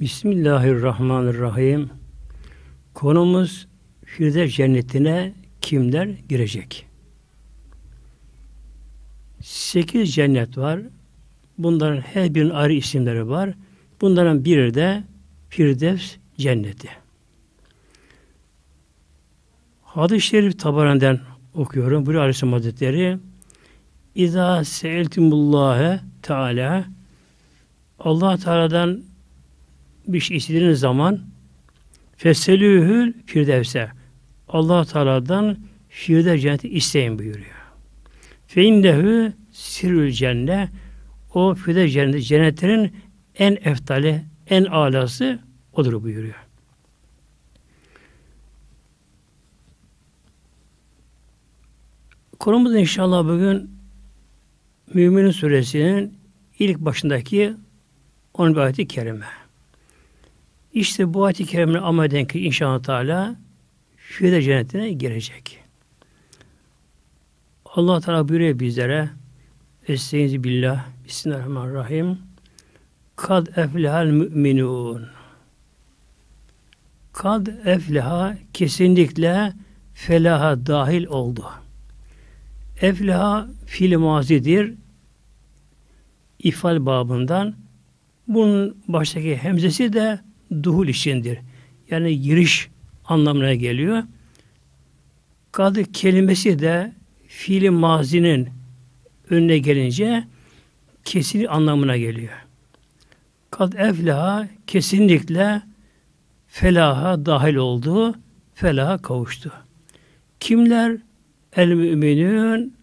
Bismillahirrahmanirrahim. Konumuz Firdevs cennetine kimler girecek? Sekiz cennet var. Bunların her birinin ayrı isimleri var. Bunların biri de Firdevs cenneti. Hadis-i Şerif Tabaran'dan okuyorum. Buyuruyor Aleyhisselam Hazretleri İza seeltimullâhe Teala Allah Teala'dan bir şey istediğiniz zaman feselühül firdevse Allah Teala'dan Firdevs cenneti isteyin buyuruyor. Fe innehu sirül cenne o Firdevs cenneti cennetlerin en eftali, en alası odur buyuruyor. Konumuz inşallah bugün Müminin Suresinin ilk başındaki 10 ayeti kerime. İşte bu ayet-i kerimle amel ki inşallah Teala şöyle cennetine girecek. Allah Teala buyuruyor bizlere Estaizu billah Bismillahirrahmanirrahim Kad eflehal müminun Kad efleha kesinlikle felaha dahil oldu. Efleha fil mazidir. İfal babından. Bunun baştaki hemzesi de duhul içindir. Yani giriş anlamına geliyor. Kadı kelimesi de fiili mazinin önüne gelince kesin anlamına geliyor. Kad eflaha kesinlikle felaha dahil oldu, felaha kavuştu. Kimler? El müminün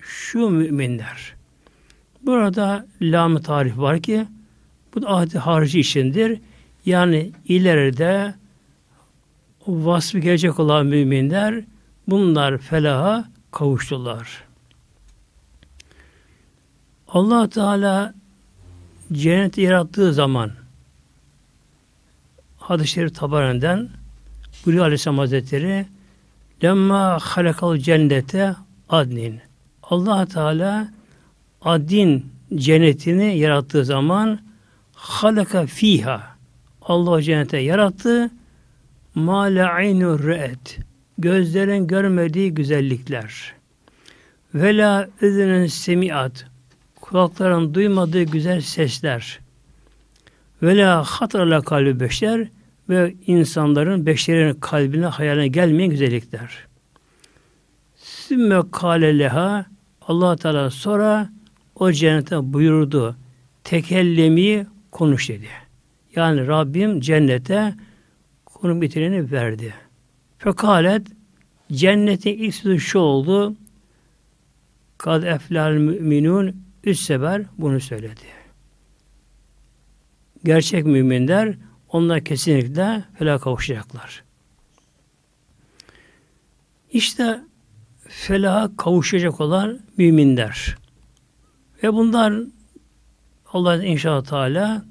şu müminler. Burada lam tarif var ki bu da ahdi harici içindir. Yani ileride vasfı gelecek olan müminler bunlar felaha kavuştular. Allah Teala cenneti yarattığı zaman hadis-i şerif tabanından buyuruyor Aleyhisselam Hazretleri Lemma halakal cennete adnin. Allah Teala adin cennetini yarattığı zaman halaka fiha Allah cennete yarattı. Ma la'inu re'et. Gözlerin görmediği güzellikler. Ve la üzünün semiat. Kulakların duymadığı güzel sesler. Ve la hatarla kalbi beşer ve insanların beşlerin kalbine hayaline gelmeyen güzellikler. Sümme kale leha allah Teala sonra o cennete buyurdu. Tekellemi konuş dedi. Yani Rabbim cennete konum bitireni verdi. Fekalet cennetin ilk sözü şu oldu. Kad eflal müminun üç sefer bunu söyledi. Gerçek müminler onlar kesinlikle felaha kavuşacaklar. İşte felaha kavuşacak olan müminler. Ve bunlar Allah inşallah Teala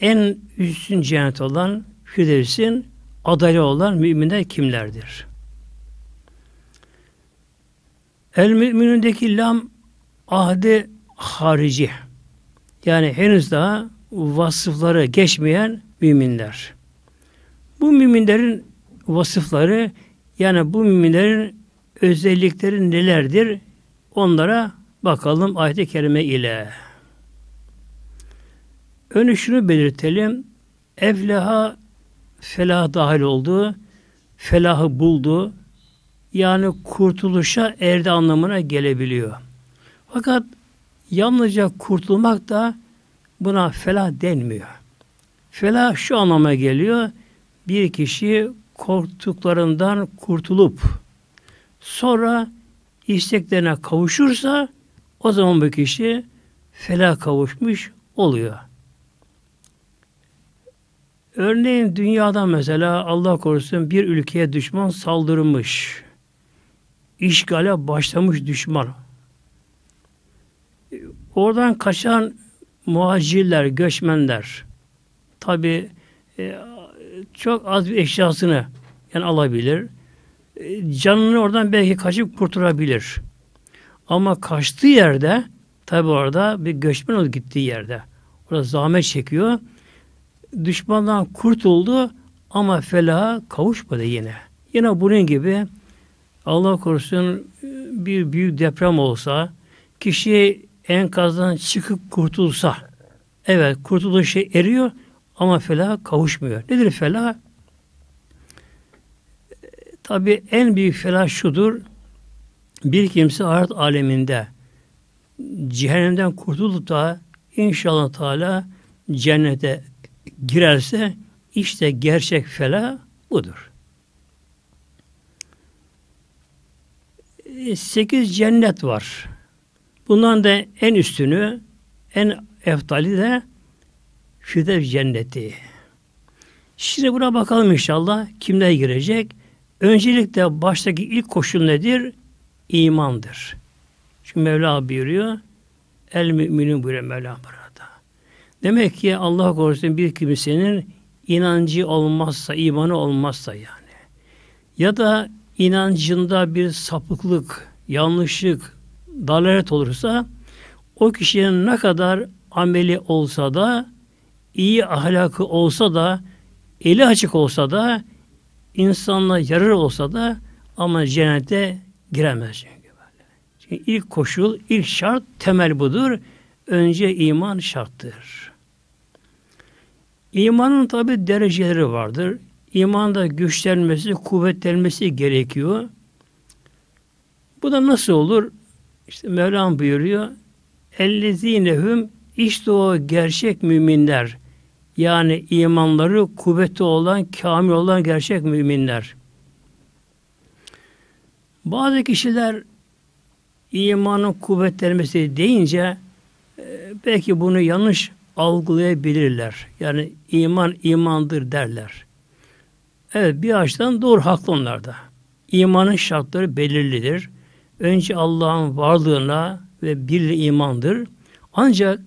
en üstün cennet olan Firdevs'in adayı olan müminler kimlerdir? El müminündeki lam ahde harici. Yani henüz daha vasıfları geçmeyen müminler. Bu müminlerin vasıfları yani bu müminlerin özellikleri nelerdir? Onlara bakalım ayet-i kerime ile. Önce şunu belirtelim. Efleha felah dahil oldu. Felahı buldu. Yani kurtuluşa erdi anlamına gelebiliyor. Fakat yalnızca kurtulmak da buna felah denmiyor. Felah şu anlama geliyor. Bir kişi korktuklarından kurtulup sonra isteklerine kavuşursa o zaman bu kişi felah kavuşmuş oluyor. Örneğin dünyada mesela Allah korusun bir ülkeye düşman saldırmış. İşgale başlamış düşman. Oradan kaçan muhacirler, göçmenler tabi e, çok az bir eşyasını yani alabilir. E, canını oradan belki kaçıp kurtulabilir. Ama kaçtığı yerde tabi orada bir göçmen olup gittiği yerde. Orada zahmet çekiyor düşmandan kurtuldu ama felaha kavuşmadı yine. Yine bunun gibi Allah korusun e, bir büyük deprem olsa kişi enkazdan çıkıp kurtulsa evet şey eriyor ama felaha kavuşmuyor. Nedir felah? Tabi en büyük felah şudur. Bir kimse ahiret aleminde cehennemden kurtulup da inşallah Teala cennete girerse işte gerçek fela budur. E, sekiz cennet var. Bundan da en üstünü, en eftali de Firdevs cenneti. Şimdi buna bakalım inşallah kimler girecek. Öncelikle baştaki ilk koşul nedir? İmandır. Çünkü Mevla buyuruyor. El müminin buyuruyor Mevla buyuruyor. Demek ki Allah korusun bir kimsenin inancı olmazsa, imanı olmazsa yani. Ya da inancında bir sapıklık, yanlışlık, dalalet olursa o kişinin ne kadar ameli olsa da iyi ahlakı olsa da eli açık olsa da insanla yarar olsa da ama cennete giremez çünkü. Böyle. Çünkü ilk koşul, ilk şart, temel budur. Önce iman şarttır. İmanın tabi dereceleri vardır. İmanda güçlenmesi, kuvvetlenmesi gerekiyor. Bu da nasıl olur? İşte Mevlam buyuruyor. Ellezinehum işte o gerçek müminler. Yani imanları kuvveti olan, kamil olan gerçek müminler. Bazı kişiler imanın kuvvetlenmesi deyince e, belki bunu yanlış algılayabilirler. Yani iman imandır derler. Evet bir açıdan doğru haklı onlar da. İmanın şartları belirlidir. Önce Allah'ın varlığına ve bir imandır. Ancak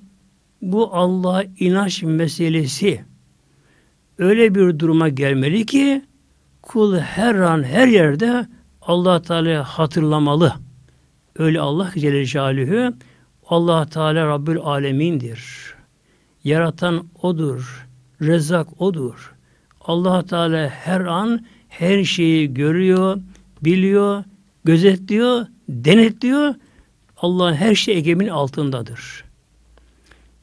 bu Allah'a inanç meselesi öyle bir duruma gelmeli ki kul her an her yerde Allah Teala hatırlamalı. Öyle Allah Celle Celaluhu Allah Teala Rabbül Alemin'dir. Yaratan O'dur. Rezak O'dur. allah Teala her an her şeyi görüyor, biliyor, gözetliyor, denetliyor. Allah'ın her şey egemin altındadır.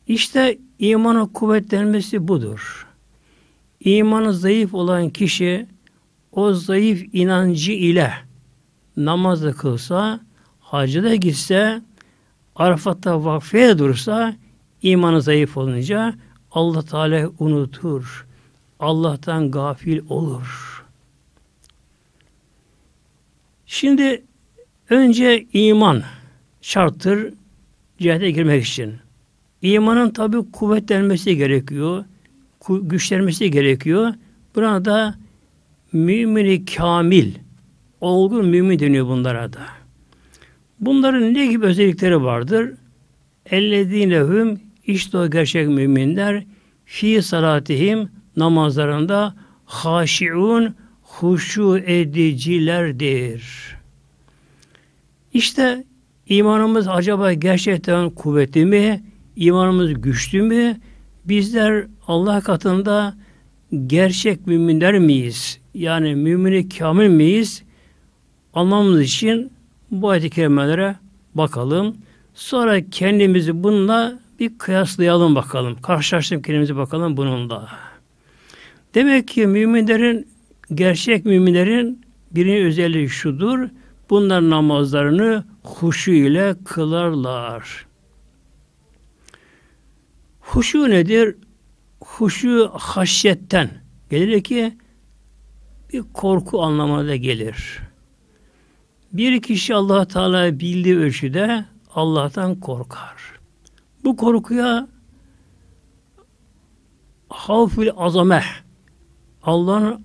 İşte imana kuvvetlenmesi budur. İmanı zayıf olan kişi o zayıf inancı ile namaz kılsa, hacı da gitse, Arafat'ta vakfiye dursa İmanı zayıf olunca Allah Teala unutur. Allah'tan gafil olur. Şimdi önce iman şarttır cihete girmek için. İmanın tabi kuvvetlenmesi gerekiyor. Güçlenmesi gerekiyor. Burada da mümini kamil, olgun mümin deniyor bunlara da. Bunların ne gibi özellikleri vardır? Ellezinehum işte o gerçek müminler fi salatihim namazlarında haşiun huşu edicilerdir. İşte imanımız acaba gerçekten kuvvetli mi? İmanımız güçlü mü? Bizler Allah katında gerçek müminler miyiz? Yani mümini kamil miyiz? Anlamamız için bu ayet-i kerimelere bakalım. Sonra kendimizi bununla bir kıyaslayalım bakalım. Karşılaştırıp kendimizi bakalım bununla. Demek ki müminlerin, gerçek müminlerin birinin özelliği şudur. Bunlar namazlarını huşu ile kılarlar. Huşu nedir? Huşu haşyetten gelir ki bir korku anlamına da gelir. Bir kişi Allah Teala bildiği ölçüde Allah'tan korkar. Bu korkuya havfül azame Allah'ın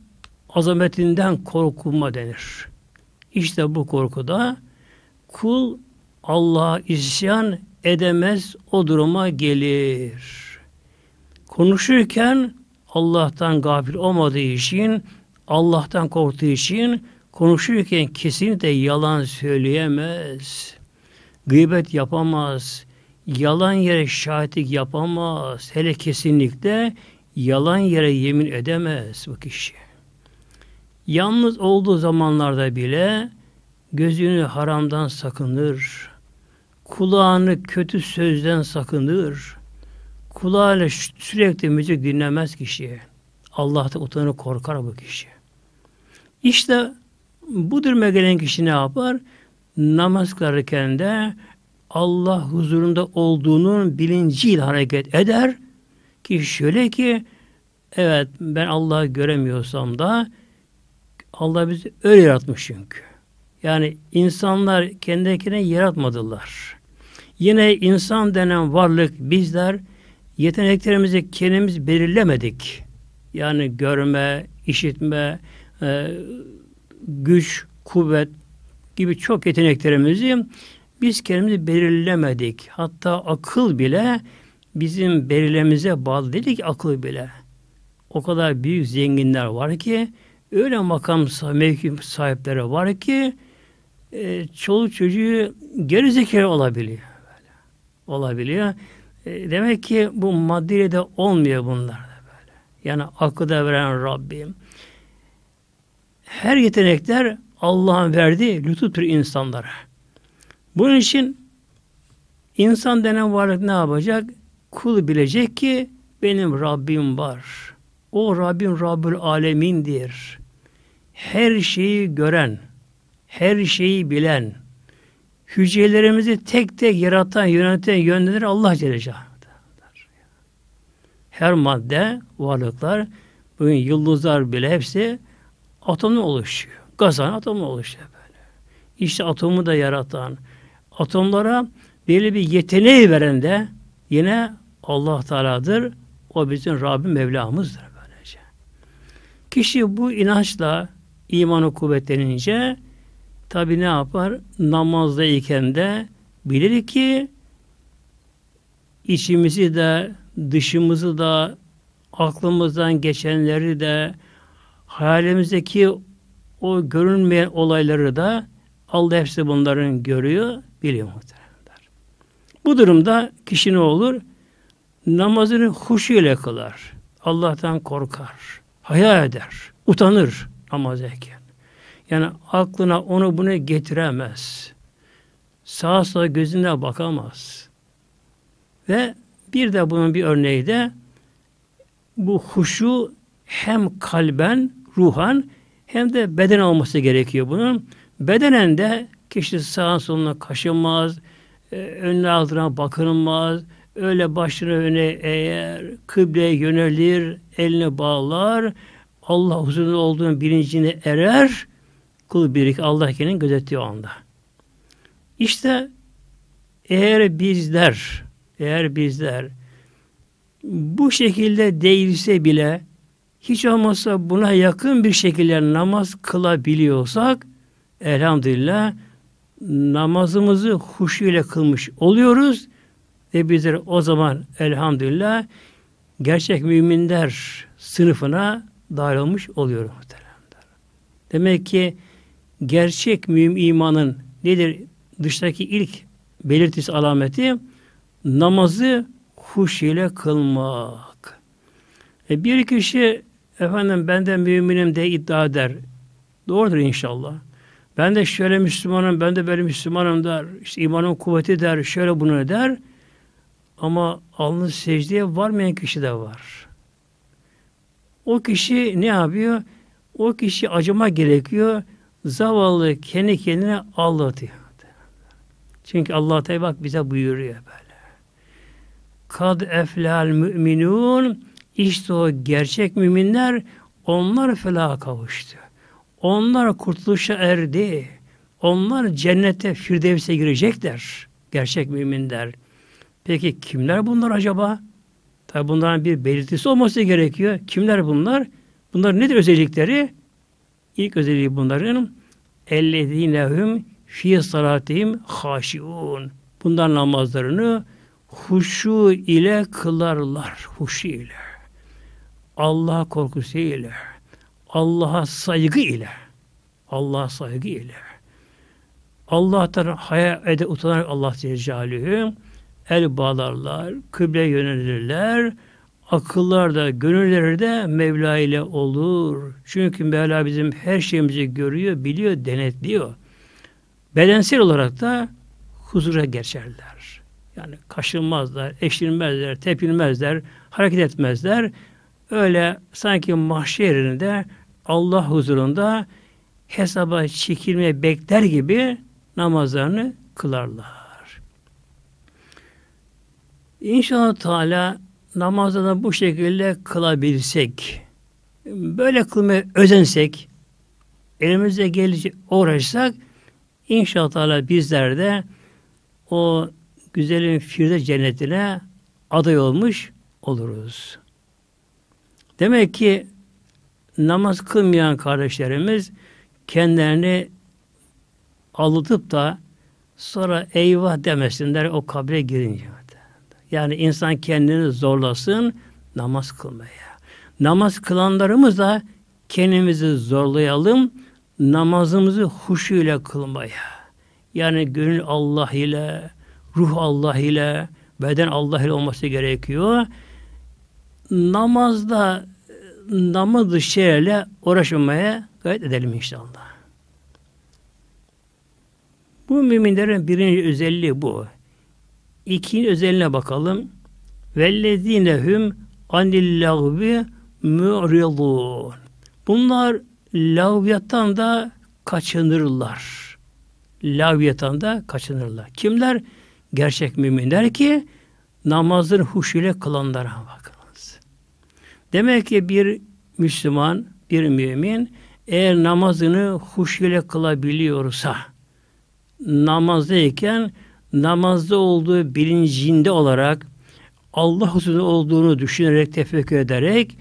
azametinden korkulma denir. İşte bu korkuda kul Allah'a isyan edemez o duruma gelir. Konuşurken Allah'tan gafil olmadığı için, Allah'tan korktuğu için konuşurken kesinlikle yalan söyleyemez. Gıybet yapamaz yalan yere şahitlik yapamaz. Hele kesinlikle yalan yere yemin edemez bu kişi. Yalnız olduğu zamanlarda bile gözünü haramdan sakınır. Kulağını kötü sözden sakınır. Kulağıyla sürekli müzik dinlemez kişi. Allah'ta utanır korkar bu kişi. İşte bu duruma gelen kişi ne yapar? Namaz kılarken de Allah huzurunda olduğunun bilinciyle hareket eder ki şöyle ki evet ben Allah'ı göremiyorsam da Allah bizi öyle yaratmış çünkü. Yani insanlar kendikine yaratmadılar. Yine insan denen varlık bizler yeteneklerimizi kendimiz belirlemedik. Yani görme, işitme, e, güç, kuvvet gibi çok yeteneklerimizi biz kendimizi belirlemedik. Hatta akıl bile bizim belirlemize bağlı değil akıl bile. O kadar büyük zenginler var ki öyle makam mevki sahipleri var ki e, çoluk çocuğu geri zekalı olabiliyor. Böyle. Olabiliyor. E, demek ki bu maddiyle de olmuyor bunlar da böyle. Yani aklı da veren Rabbim. Her yetenekler Allah'ın verdiği lütuf bir insanlara. Bunun için insan denen varlık ne yapacak? Kul bilecek ki benim Rabbim var. O Rabbim Rabbül Alemin'dir. Her şeyi gören, her şeyi bilen, hücrelerimizi tek tek yaratan, yöneten, yönlendiren Allah Celleşahdır. Her madde, varlıklar, bugün yıldızlar bile hepsi atomla oluşuyor. Gazan atomla oluşuyor böyle. İşte atomu da yaratan, atomlara belirli bir yeteneği veren de yine Allah Teala'dır. O bizim Rabbi Mevlamızdır böylece. Kişi bu inançla imanı kuvvetlenince tabi ne yapar? Namazdayken de bilir ki içimizi de dışımızı da aklımızdan geçenleri de hayalimizdeki o görünmeyen olayları da Allah hepsi bunların görüyor, biliyor muhteremler. Bu durumda kişi ne olur? Namazını huşu ile kılar. Allah'tan korkar. hayal eder. Utanır namaz eken. Yani aklına onu bunu getiremez. Sağa sola gözüne bakamaz. Ve bir de bunun bir örneği de bu huşu hem kalben, ruhan hem de beden olması gerekiyor bunun. Bedenen de kişi sağa soluna kaşınmaz, e, önüne altına bakılmaz, öyle başını öne eğer, kıbleye yönelir, elini bağlar, Allah huzurunda olduğunun bilincine erer, kul birik Allah kendini gözettiği anda. İşte eğer bizler, eğer bizler bu şekilde değilse bile hiç olmazsa buna yakın bir şekilde namaz kılabiliyorsak elhamdülillah namazımızı huşu ile kılmış oluyoruz ve bizler o zaman elhamdülillah gerçek müminler sınıfına dahil olmuş oluyoruz muhteremler. Demek ki gerçek mümin imanın nedir? Dıştaki ilk belirtisi alameti namazı huş ile kılmak. E bir kişi efendim benden müminim de iddia eder. Doğrudur inşallah. Ben de şöyle Müslümanım, ben de böyle Müslümanım der. İşte imanın kuvveti der, şöyle bunu der. Ama alnı secdeye varmayan kişi de var. O kişi ne yapıyor? O kişi acıma gerekiyor. Zavallı kendi kendine Allah Çünkü Allah Teala bak bize buyuruyor böyle. Kad eflal müminun işte o gerçek müminler onlar felaha kavuştu. Onlar kurtuluşa erdi. Onlar cennete, firdevse girecekler. Gerçek müminler. Peki kimler bunlar acaba? Tabi bunların bir belirtisi olması gerekiyor. Kimler bunlar? Bunlar nedir özellikleri? İlk özelliği bunların ellezinehum fi salatihim haşiun. Bunlar namazlarını huşu ile kılarlar. Huşu ile. Allah korkusu ile. Allah'a saygı ile Allah'a saygı ile Allah'tan haya ede utanarak Allah Teala'yı el bağlarlar, kıble yönelirler. Akıllar da, gönülleri de Mevla ile olur. Çünkü Mevla bizim her şeyimizi görüyor, biliyor, denetliyor. Bedensel olarak da huzura geçerler. Yani kaşınmazlar, eşilmezler, tepilmezler, hareket etmezler. Öyle sanki mahşerinde Allah huzurunda hesaba çekilmeye bekler gibi namazlarını kılarlar. İnşallah Teala namazda bu şekilde kılabilsek, böyle kılmaya özensek, elimize gelecek uğraşsak, inşallah Teala bizler de o güzelin firde cennetine aday olmuş oluruz. Demek ki namaz kılmayan kardeşlerimiz kendilerini alıtıp da sonra eyvah demesinler o kabre girince. Yani insan kendini zorlasın namaz kılmaya. Namaz kılanlarımız da kendimizi zorlayalım namazımızı huşu ile kılmaya. Yani gönül Allah ile, ruh Allah ile, beden Allah ile olması gerekiyor. Namazda namaz dışıyla uğraşmaya gayret edelim inşallah. Bu müminlerin birinci özelliği bu. İkinci özelliğine bakalım. Vellezine hum anil lagvi mu'ridun. Bunlar lağviyattan da kaçınırlar. Lağviyattan da kaçınırlar. Kimler? Gerçek müminler ki namazın huşuyla kılanlara bak. Demek ki bir Müslüman, bir mümin eğer namazını huş ile kılabiliyorsa namazdayken namazda olduğu bilincinde olarak Allah huzurunda olduğunu düşünerek, tefekkür ederek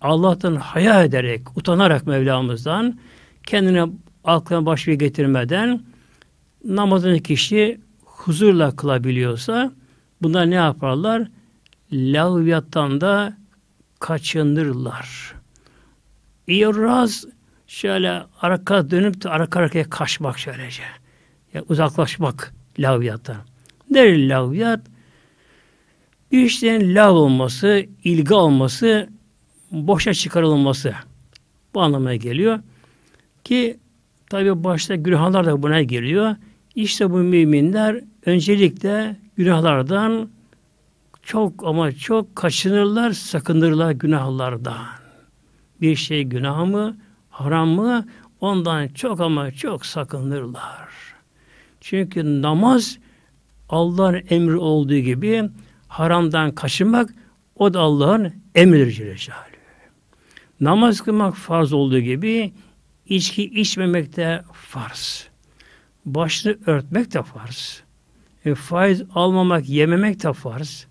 Allah'tan haya ederek, utanarak Mevlamızdan kendine aklına bir getirmeden namazını kişi huzurla kılabiliyorsa bunlar ne yaparlar? Lağviyattan da kaçınırlar. İraz şöyle arka dönüp de arka arkaya kaçmak şöylece. Yani uzaklaşmak laviyattan. Nedir laviyat? Bir işlerin lav olması, ilgi olması, boşa çıkarılması. Bu anlamaya geliyor. Ki tabi başta günahlar da buna geliyor. İşte bu müminler öncelikle günahlardan çok ama çok kaçınırlar, sakınırlar günahlardan. Bir şey günah mı, haram mı? Ondan çok ama çok sakınırlar. Çünkü namaz Allah'ın emri olduğu gibi haramdan kaçınmak o da Allah'ın emridir Cileşali. Namaz kılmak farz olduğu gibi içki içmemek de farz. Başını örtmek de farz. E, faiz almamak, yememek de farz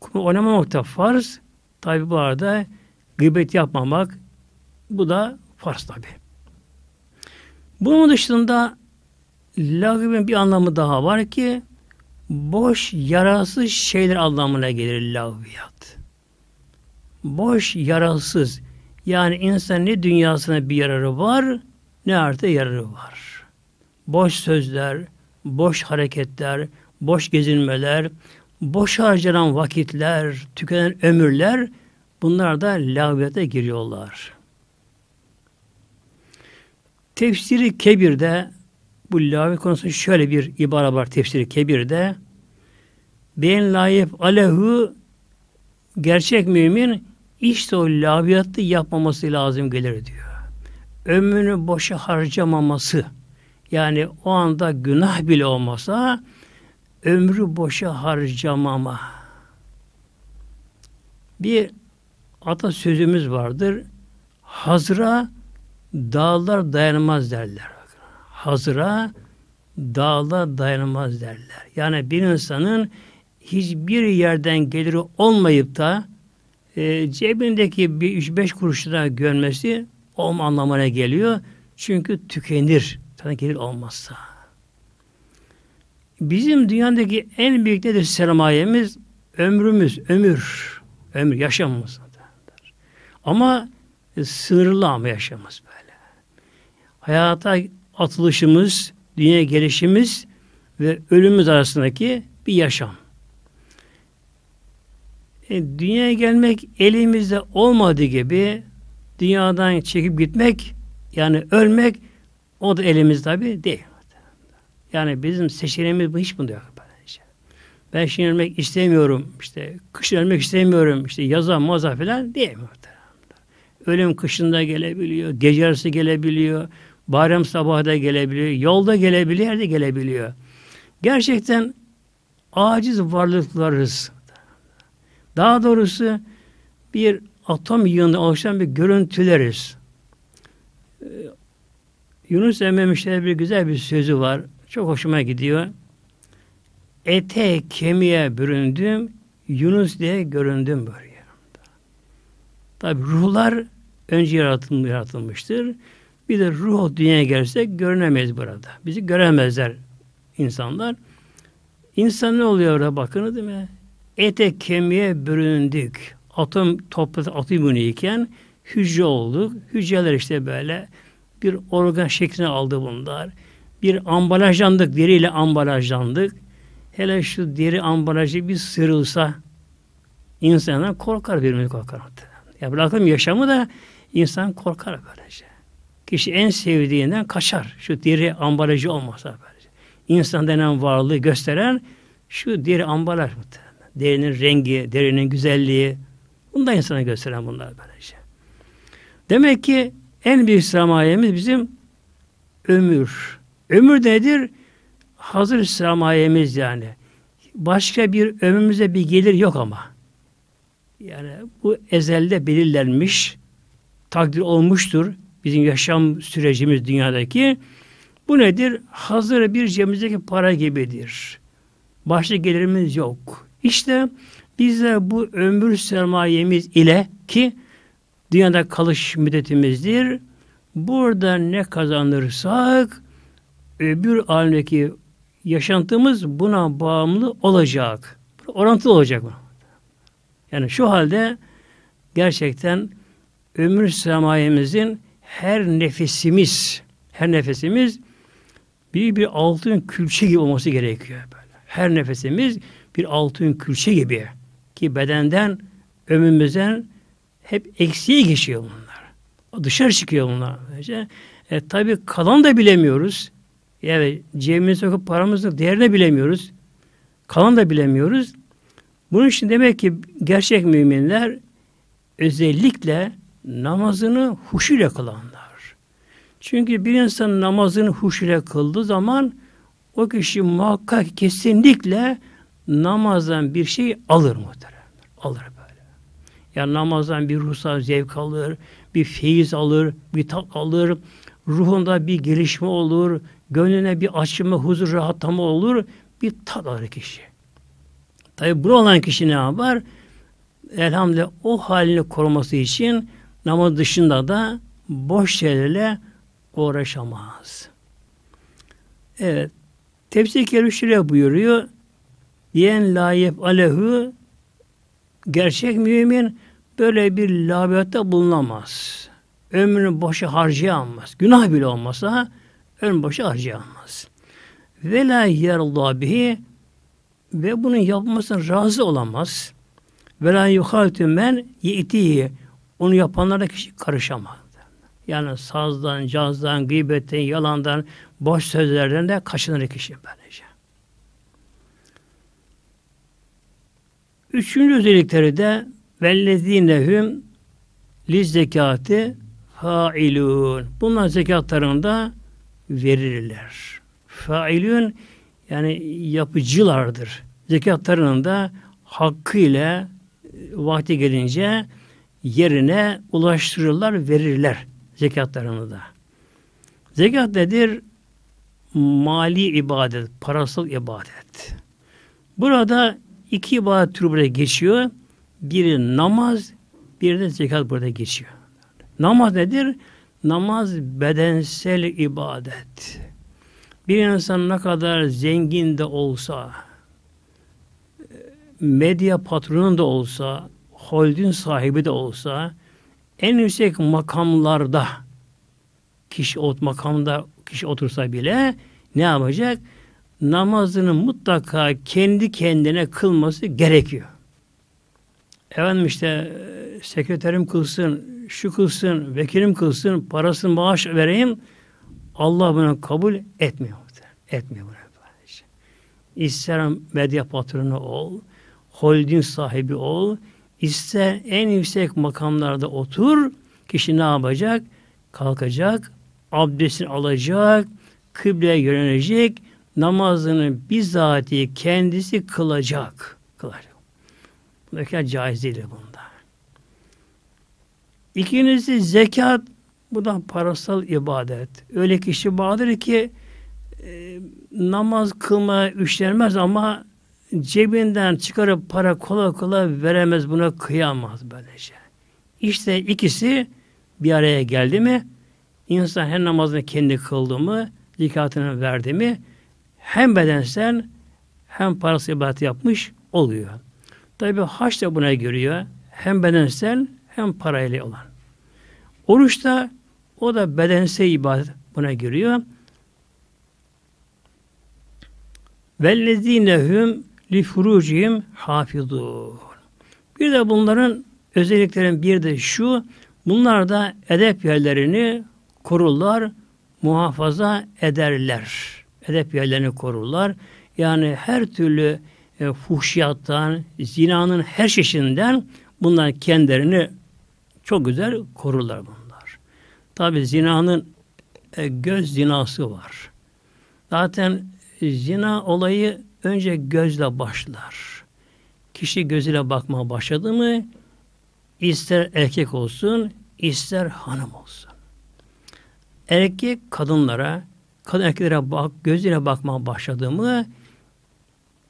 kumar oynamamak da farz. Tabi bu arada gıybet yapmamak bu da farz tabi. Bunun dışında lagibin bir anlamı daha var ki boş, yarasız şeyler anlamına gelir lağviyat. Boş, yarasız. Yani insan ne dünyasına bir yararı var, ne artı yararı var. Boş sözler, boş hareketler, boş gezinmeler, Boş harcanan vakitler, tükenen ömürler bunlar da lağviyete giriyorlar. Tefsiri Kebir'de bu lağvi konusu şöyle bir ibare var tefsiri Kebir'de. Ben layıf alehu gerçek mümin işte o lağviyatı yapmaması lazım gelir diyor. Ömrünü boşa harcamaması yani o anda günah bile olmasa ömrü boşa harcamama. Bir atasözümüz vardır. Hazıra dağlar dayanmaz derler. Hazıra dağlar dayanmaz derler. Yani bir insanın hiçbir yerden geliri olmayıp da e, cebindeki bir üç beş kuruşuna görmesi olma anlamına geliyor. Çünkü tükenir. Sana gelir olmazsa. Bizim dünyadaki en büyük nedir sermayemiz? Ömrümüz, ömür. Ömür, yaşamımız. Ama e, sınırlı ama yaşamımız böyle. Hayata atılışımız, dünyaya gelişimiz ve ölümümüz arasındaki bir yaşam. E, dünyaya gelmek elimizde olmadığı gibi dünyadan çekip gitmek yani ölmek o da elimiz tabi değil. Yani bizim seçeneğimiz bu hiç bunda yok. Ben şimdi ölmek istemiyorum, işte kışın ölmek istemiyorum, işte yaza maza falan diyemiyor. Ölüm kışında gelebiliyor, gece yarısı gelebiliyor, bayram sabahı da gelebiliyor, yolda gelebiliyor, yerde gelebiliyor. Gerçekten aciz varlıklarız. Daha doğrusu bir atom yığında oluşan bir görüntüleriz. Ee, Yunus Emre bir güzel bir sözü var. Çok hoşuma gidiyor. Ete kemiğe büründüm, Yunus diye göründüm böyle Tabi ruhlar önce yaratılmıştır. Bir de ruh dünyaya gelse görünemeyiz burada. Bizi göremezler insanlar. İnsan ne oluyor orada bakın değil mi? Ete kemiğe büründük. Atom toplu atom iken hücre olduk. Hücreler işte böyle bir organ şeklini aldı bunlar bir ambalajlandık, deriyle ambalajlandık. Hele şu deri ambalajı bir sırılsa insandan korkar, birbirine korkar. Ya bırakın yaşamı da insan korkar böylece. Kişi en sevdiğinden kaçar. Şu deri ambalajı olmasa böylece. İnsan denen varlığı gösteren şu deri ambalaj muhtemelen. Derinin rengi, derinin güzelliği. Bunu da insana gösteren bunlar böylece. Demek ki en büyük sermayemiz bizim ömür. Ömür nedir? Hazır sermayemiz yani. Başka bir ömrümüze bir gelir yok ama. Yani bu ezelde belirlenmiş, takdir olmuştur bizim yaşam sürecimiz dünyadaki. Bu nedir? Hazır bir cemizdeki para gibidir. Başka gelirimiz yok. İşte bize bu ömür sermayemiz ile ki dünyada kalış müddetimizdir. Burada ne kazanırsak öbür e, alemdeki yaşantımız buna bağımlı olacak. Orantılı olacak bu. Yani şu halde gerçekten ömür sermayemizin her nefesimiz, her nefesimiz bir bir altın külçe gibi olması gerekiyor. Böyle. Her nefesimiz bir altın külçe gibi ki bedenden, ömrümüzden hep eksiye geçiyor bunlar. Dışarı çıkıyor bunlar. E, tabii kalan da bilemiyoruz. Yani cebimize sokup paramızın değerini bilemiyoruz. Kalan da bilemiyoruz. Bunun için demek ki gerçek müminler özellikle namazını huş ile kılanlar. Çünkü bir insan namazını huş ile kıldığı zaman o kişi muhakkak kesinlikle namazdan bir şey alır muhteremler. Alır böyle. Yani namazdan bir ruhsal zevk alır, bir feyiz alır, bir tat alır, ruhunda bir gelişme olur, gönlüne bir açma, huzur, rahatlama olur, bir tat alır kişi. Tabi bunu olan kişi ne yapar? Elhamdülillah o halini koruması için namaz dışında da boş şeylerle uğraşamaz. Evet. Tefsir Kerim buyuruyor. Diyen layıp alehu gerçek mümin böyle bir labiyatta bulunamaz. Ömrünü boşa harcayamaz. Günah bile olmasa Ömrü boşa harcayamaz. Ve la yerullah bihi ve bunu yapmasın razı olamaz. Ve la yuhaltü men yi'tihi onu yapanlara kişi karışamaz. Yani sazdan, cazdan, gıybetten, yalandan, boş sözlerden de kaçınır kişi böylece. Üçüncü özellikleri de vellezinehum li zekati failun. Bunlar zekatlarında verirler. Failün yani yapıcılardır. Zekatlarının da hakkıyla e, vakti gelince yerine ulaştırırlar, verirler zekatlarını da. Zekat nedir? Mali ibadet, parasal ibadet. Burada iki ibadet türü buraya geçiyor. Biri namaz, biri de zekat burada geçiyor. Namaz nedir? Namaz bedensel ibadet. Bir insan ne kadar zengin de olsa, medya patronu da olsa, holding sahibi de olsa, en yüksek makamlarda kişi ot makamda kişi otursa bile ne yapacak? Namazını mutlaka kendi kendine kılması gerekiyor. Efendim işte e, sekreterim kılsın, şu kılsın, vekilim kılsın, parasını maaş vereyim. Allah bunu kabul etmiyor. Etmiyor bunu. İster medya patronu ol, holding sahibi ol, ister en yüksek makamlarda otur, kişi ne yapacak? Kalkacak, abdestini alacak, kıbleye yönelecek, namazını bizzatihi kendisi kılacak. Kılacak. Bu caiz değil bunun. İkincisi zekat bu da parasal ibadet. Öyle kişi vardır ki e, namaz kılma üşlenmez ama cebinden çıkarıp para kola kola veremez buna kıyamaz böylece. Şey. İşte ikisi bir araya geldi mi insan hem namazını kendi kıldı mı zekatını verdi mi hem bedensel hem parası ibadet yapmış oluyor. Tabi haç da buna giriyor. Hem bedensel hem parayla olan. Oruçta o da bedense ibadet buna giriyor. Vellezinehum li furucihim hafizun. Bir de bunların özelliklerin bir de şu, bunlar da edep yerlerini korurlar, muhafaza ederler. Edep yerlerini korurlar. Yani her türlü e, fuhşiyattan, zinanın her çeşidinden bunlar kendilerini çok güzel korurlar bunu. Tabi zinanın e, göz zinası var. Zaten zina olayı önce gözle başlar. Kişi gözüyle bakmaya başladı mı ister erkek olsun ister hanım olsun. Erkek kadınlara kadın erkeklere bak, gözüyle bakmaya başladı mı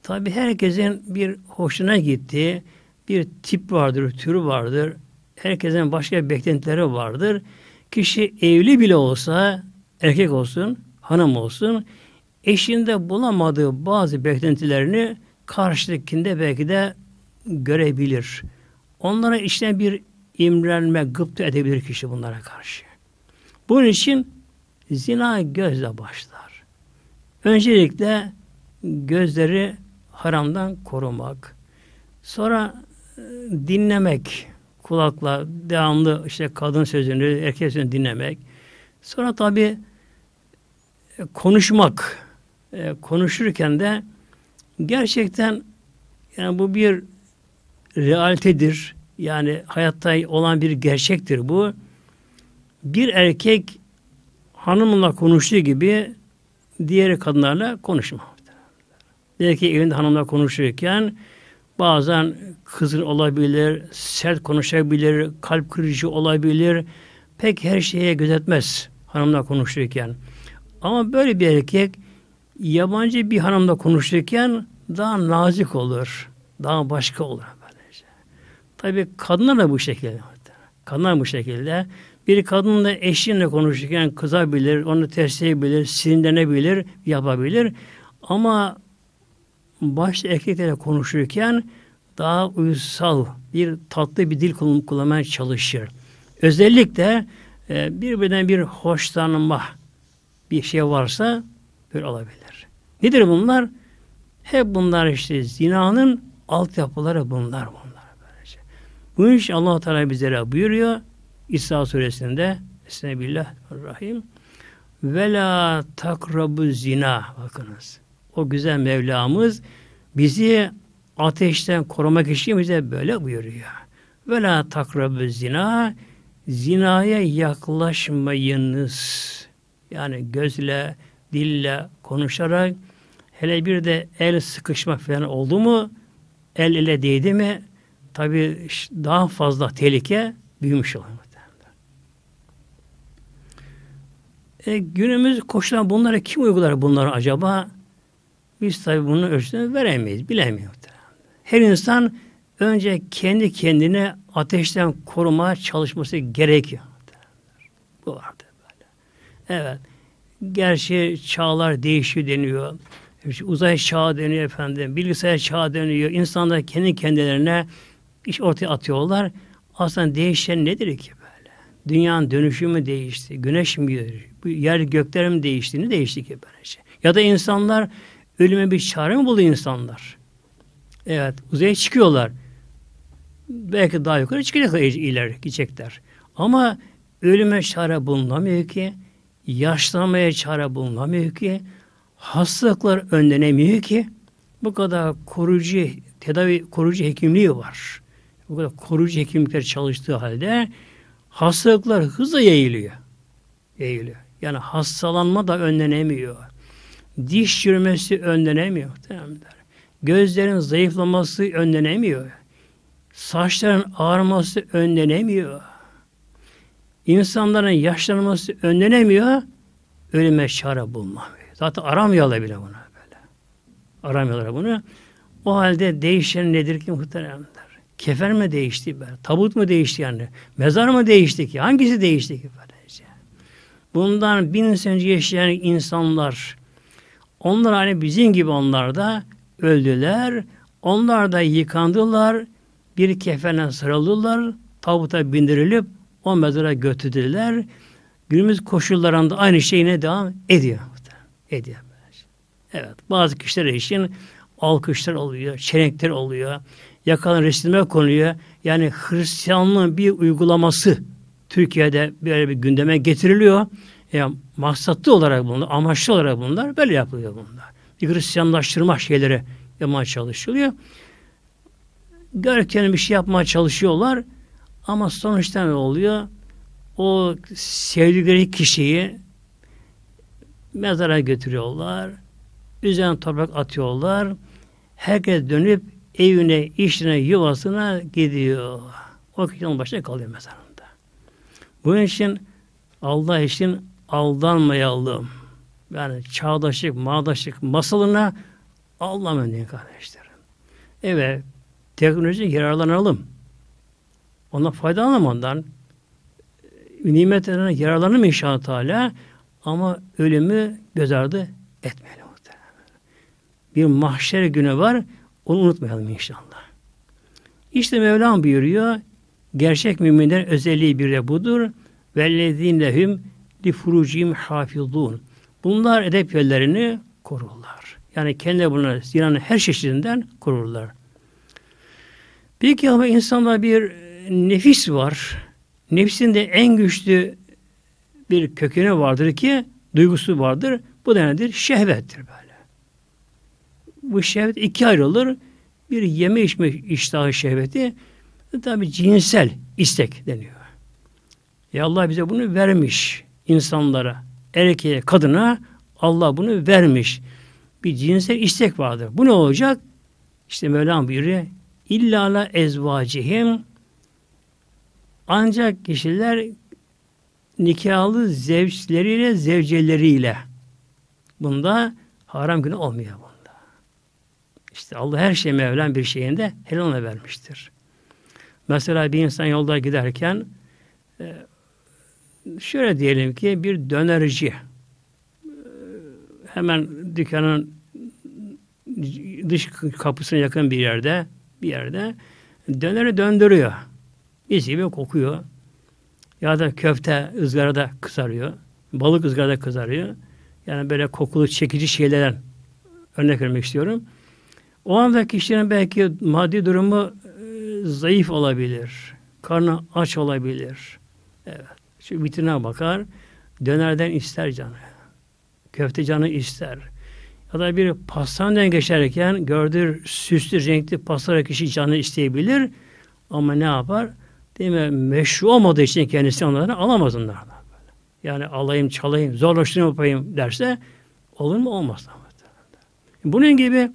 tabi herkesin bir hoşuna gitti bir tip vardır, türü vardır. Herkesin başka beklentileri vardır. Kişi evli bile olsa, erkek olsun, hanım olsun, eşinde bulamadığı bazı beklentilerini karşıdakinde belki de görebilir. Onlara içten bir imrenme, gıpta edebilir kişi bunlara karşı. Bunun için zina gözle başlar. Öncelikle gözleri haramdan korumak. Sonra e, dinlemek kulakla devamlı işte kadın sözünü, erkek sözünü dinlemek. Sonra tabii e, konuşmak. E, konuşurken de gerçekten yani bu bir realitedir. Yani hayatta olan bir gerçektir bu. Bir erkek hanımla konuştuğu gibi diğer kadınlarla konuşma. Belki evinde hanımla konuşurken Bazen kızın olabilir, sert konuşabilir, kalp kırıcı olabilir. Pek her şeye gözetmez hanımla konuşurken. Ama böyle bir erkek yabancı bir hanımla konuşurken daha nazik olur. Daha başka olur. Böylece. Tabii kadınlar da bu şekilde. Kadınlar bu şekilde. Bir kadınla eşinle konuşurken kızabilir, onu tersleyebilir, sinirlenebilir, yapabilir. Ama başta erkeklerle konuşurken daha uysal bir tatlı bir dil kullanmaya çalışır. Özellikle e, birbirinden bir hoşlanma bir şey varsa böyle alabilir. Nedir bunlar? Hep bunlar işte zinanın altyapıları bunlar bunlar. Böylece. Bu iş allah Teala bizlere buyuruyor İsa suresinde Esnebillah Rahim ve takrabu zina bakınız o güzel Mevlamız bizi ateşten korumak için bize böyle buyuruyor. Ve la takrabı zina zinaya yaklaşmayınız. Yani gözle, dille konuşarak hele bir de el sıkışmak falan oldu mu el ele değdi mi tabi daha fazla tehlike büyümüş oluyor. E, günümüz koşulan bunları kim uygular bunları acaba? Biz tabi bunu ölçüsünü veremeyiz, bilemiyoruz. Her insan önce kendi kendine ateşten koruma çalışması gerekiyor. Bu vardı böyle. Evet. Gerçi çağlar değişiyor deniyor. İşte uzay çağı deniyor efendim. Bilgisayar çağı deniyor. İnsanlar kendi kendilerine iş ortaya atıyorlar. Aslında değişen nedir ki böyle? Dünyanın dönüşü mü değişti? Güneş mi? Yer göklerim mi değişti? Ne değişti ki böylece? Şey? Ya da insanlar Ölüme bir çare mi buldu insanlar? Evet, uzaya çıkıyorlar. Belki daha yukarı çıkacaklar ileri gidecekler. Ama ölüme çare bulunamıyor ki, yaşlanmaya çare bulunamıyor ki, hastalıklar önlenemiyor ki. Bu kadar koruyucu tedavi koruyucu hekimliği var. Bu kadar koruyucu hekimlikler çalıştığı halde hastalıklar hızla yayılıyor. Yayılıyor. Yani hastalanma da önlenemiyor. Diş çürümesi önlenemiyor. derimler. Gözlerin zayıflaması önlenemiyor. Saçların ağarması önlenemiyor. İnsanların yaşlanması önlenemiyor. Ölüme çare bulma. Zaten aramıyorlar bile bunu böyle. Aramıyorlar bunu. O halde değişen nedir ki muhteremler? Kefen mi değişti? Böyle? Tabut mu değişti yani? Mezar mı değişti ki? Hangisi değişti ki? Böylece? Bundan bin sene önce yaşayan insanlar onlar hani bizim gibi onlar da öldüler. Onlar da yıkandılar. Bir kefene sarıldılar. Tabuta bindirilip o mezara götürdüler. Günümüz koşullarında aynı şeyine devam ediyor. Ediyor. Evet. Bazı kişiler için alkışlar oluyor, çenekler oluyor, yakalan resimler konuyor. Yani Hristiyanlığın bir uygulaması Türkiye'de böyle bir gündeme getiriliyor yani maksatlı olarak bunlar, amaçlı olarak bunlar böyle yapılıyor bunlar. Bir Hristiyanlaştırma şeyleri yapmaya çalışılıyor. Görken bir şey yapmaya çalışıyorlar ama sonuçta ne oluyor? O sevdikleri kişiyi mezara götürüyorlar. Üzerine toprak atıyorlar. Herkes dönüp evine, işine, yuvasına gidiyor. O kişinin başına kalıyor mezarında. Bunun için Allah için aldanmayalım. Yani çağdaşlık, mağdaşlık masalına Allah'ım diye kardeşlerim. Evet, teknoloji yararlanalım. ona faydalanalım ondan. E, nimetlerine yararlanalım inşallah Teala. Ama ölümü göz ardı etmeyelim. Bir mahşer günü var. Onu unutmayalım inşallah. İşte Mevlam buyuruyor. Gerçek müminlerin özelliği bir de budur. Vellezîn lehüm li furucim hafizun. Bunlar edep yerlerini korurlar. Yani kendi bunları zinanın her çeşidinden korurlar. Peki ama insanda bir nefis var. Nefsinde en güçlü bir kökeni vardır ki duygusu vardır. Bu da nedir? Şehvettir böyle. Bu şehvet iki ayrılır. Bir yeme içme iştahı şehveti tabi cinsel istek deniyor. Ya Allah bize bunu vermiş insanlara, erkeğe, kadına Allah bunu vermiş. Bir cinsel istek vardır. Bu ne olacak? İşte Mevlam buyuruyor. İlla la ezvacihim ancak kişiler nikahlı zevçleriyle, zevceleriyle. Bunda haram günü olmuyor bunda. İşte Allah her şeyi Mevlam bir şeyinde helal vermiştir. Mesela bir insan yolda giderken e, şöyle diyelim ki bir dönerci e, hemen dükkanın dış kapısına yakın bir yerde bir yerde döneri döndürüyor. Mis gibi kokuyor. Ya da köfte ızgarada kızarıyor. Balık ızgarada kızarıyor. Yani böyle kokulu çekici şeylerden örnek vermek istiyorum. O anda kişinin belki maddi durumu e, zayıf olabilir. Karnı aç olabilir. Evet. Şu vitrine bakar. Dönerden ister canı. Köfte canı ister. Ya da bir pastaneden geçerken gördür süslü renkli pastalara kişi canı isteyebilir. Ama ne yapar? Değil mi? Meşru olmadığı için kendisi onlardan alamaz onlardan. Yani alayım, çalayım, zorlaştırma yapayım derse olur mu? Olmaz. Bunun gibi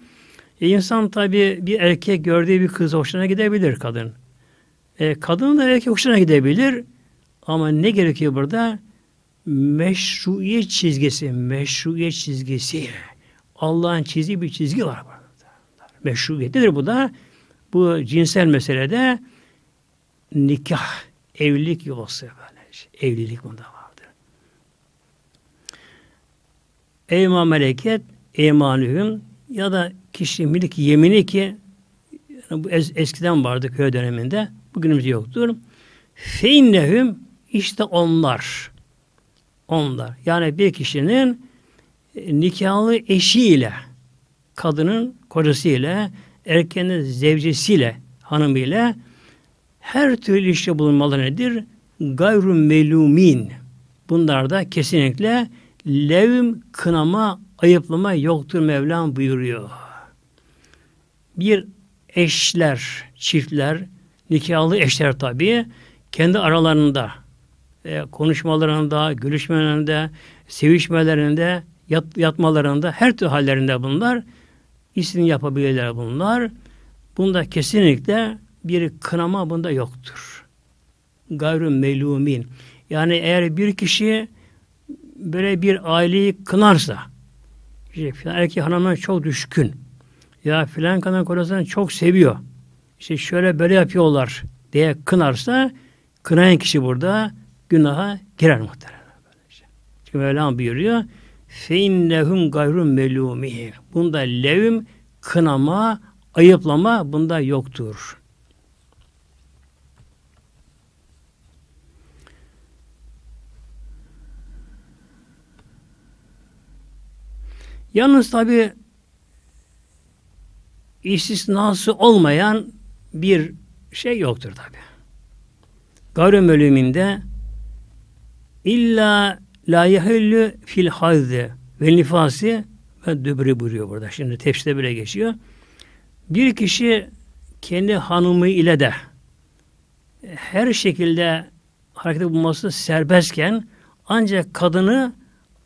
insan tabi bir erkek gördüğü bir kız hoşuna gidebilir kadın. E, kadın da erkek hoşuna gidebilir. Ama ne gerekiyor burada? Meşruiyet çizgisi, meşruiyet çizgisi. Allah'ın çizdiği bir çizgi var burada. Meşruiyet nedir bu da? Bu cinsel meselede nikah, evlilik yuvası böyle. Şey. Evlilik bunda vardır. Eyma meleket, eymanühüm ya da kişi milik yemini ki yani bu es, eskiden vardı köy döneminde. Bugünümüzde yoktur. Feinnehum işte onlar. Onlar. Yani bir kişinin e, nikahlı eşiyle, kadının kocasıyla, erkenin zevcesiyle, hanımıyla her türlü işte bulunmaları nedir? Gayru melumin. Bunlarda kesinlikle levim, kınama, ayıplama yoktur Mevlam buyuruyor. Bir eşler, çiftler, nikahlı eşler tabii kendi aralarında e, konuşmalarında, gülüşmelerinde, sevişmelerinde, yat, yatmalarında, her türlü hallerinde bunlar istini yapabilirler bunlar. Bunda kesinlikle bir kınama bunda yoktur. Gayrı melumin. Yani eğer bir kişi böyle bir aileyi kınarsa, işte filan erkek hanımdan çok düşkün, ya filan kadın kocasını çok seviyor, işte şöyle böyle yapıyorlar diye kınarsa, kınayan kişi burada günaha girer muhtemelen. Böylece. Şey. Çünkü Mevlam buyuruyor feinnehum gayrun melumi. Bunda levim kınama, ayıplama bunda yoktur. Yalnız tabi istisnası olmayan bir şey yoktur tabi. Gayrı bölümünde İlla la yehillü fil hazdi ve nifasi ve dübri buyuruyor burada. Şimdi tefsirde bile geçiyor. Bir kişi kendi hanımı ile de her şekilde hareket bulması serbestken ancak kadını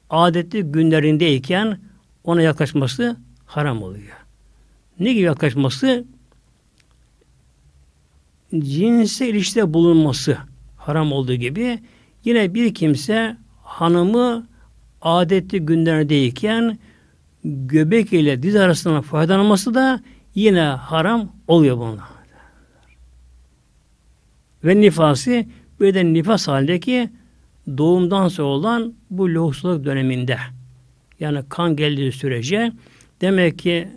adetli günlerindeyken ona yaklaşması haram oluyor. Ne gibi yaklaşması? Cinsel ilişkide bulunması haram olduğu gibi Yine bir kimse hanımı adetli günlerdeyken göbek ile diz arasından faydalanması da yine haram oluyor bunlar. Ve nifası bir de nifas halindeki doğumdan sonra olan bu lohusluk döneminde yani kan geldiği sürece demek ki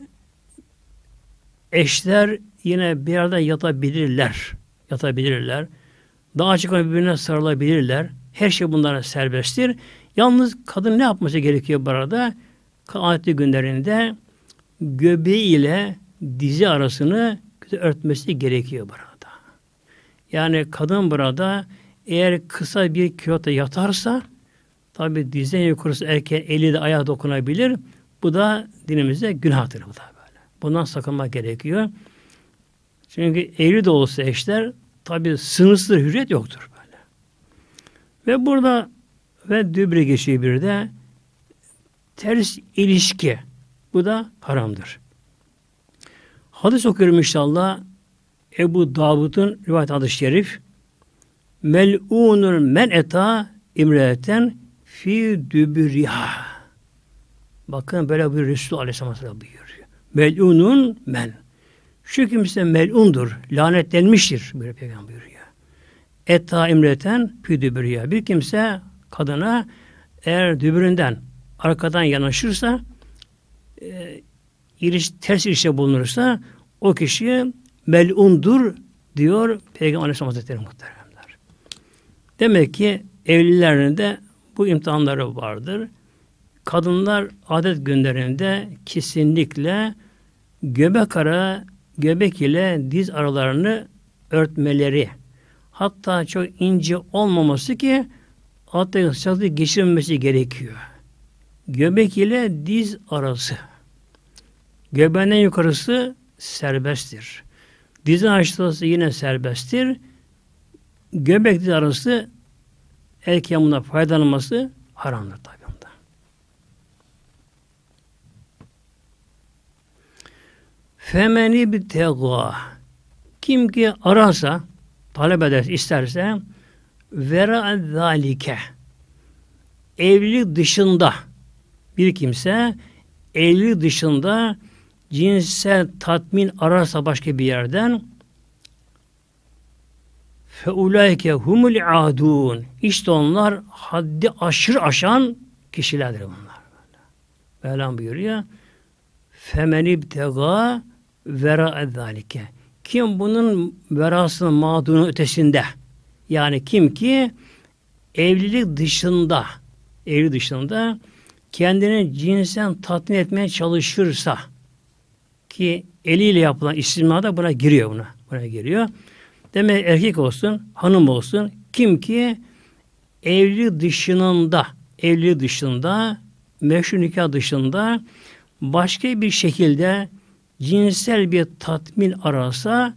eşler yine bir arada yatabilirler. Yatabilirler. Daha açık birbirine sarılabilirler. Her şey bunlara serbesttir. Yalnız kadın ne yapması gerekiyor bu arada? Adetli günlerinde göbeği ile dizi arasını örtmesi gerekiyor burada. Yani kadın burada eğer kısa bir kilota yatarsa tabi dizden yukarısı erkeğin eli de ayağa dokunabilir. Bu da dinimizde günahdır. bu da böyle. Bundan sakınmak gerekiyor. Çünkü eli de olsa eşler tabi sınırsız hürriyet yoktur. Böyle. Ve burada ve dübre geçiyor bir de ters ilişki. Bu da haramdır. Hadis okuyorum inşallah. Ebu Davud'un rivayet adı şerif. Mel'unun men eta imreten fi dübriha. Bakın böyle bir Resul Aleyhisselam buyuruyor. Mel'unun men. Şu kimse melundur, lanetlenmiştir bir peygamber buyuruyor. Etta imreten püdübürya. Bir kimse kadına eğer dübüründen arkadan yanaşırsa e, iliş, ters ilişkide bulunursa o kişi melundur diyor Peygamber Aleyhisselam Hazretleri muhteremler. Demek ki evlilerinde bu imtihanları vardır. Kadınlar adet günlerinde kesinlikle göbek ara göbek ile diz aralarını örtmeleri. Hatta çok ince olmaması ki hatta sıcaklığı geçirmesi gerekiyor. Göbek ile diz arası. Göbeğinden yukarısı serbesttir. Dizin aşağısı yine serbesttir. Göbek diz arası erkeğin buna faydalanması haramdır tabi. Femeni bir tega. Kim ki ararsa, talep eder, isterse vera zalike. Evlilik dışında bir kimse evlilik dışında cinsel tatmin ararsa başka bir yerden feulayke humul adun. İşte onlar haddi aşırı aşan kişilerdir bunlar. Mevlam buyuruyor. Femeni btega vera zalike. Kim bunun verasının mağdurunun ötesinde yani kim ki evlilik dışında evli dışında kendini cinsen tatmin etmeye çalışırsa ki eliyle yapılan istisna da buna giriyor buna. Buna giriyor. Demek erkek olsun, hanım olsun kim ki evli dışında evli dışında meşru nikah dışında başka bir şekilde cinsel bir tatmin ararsa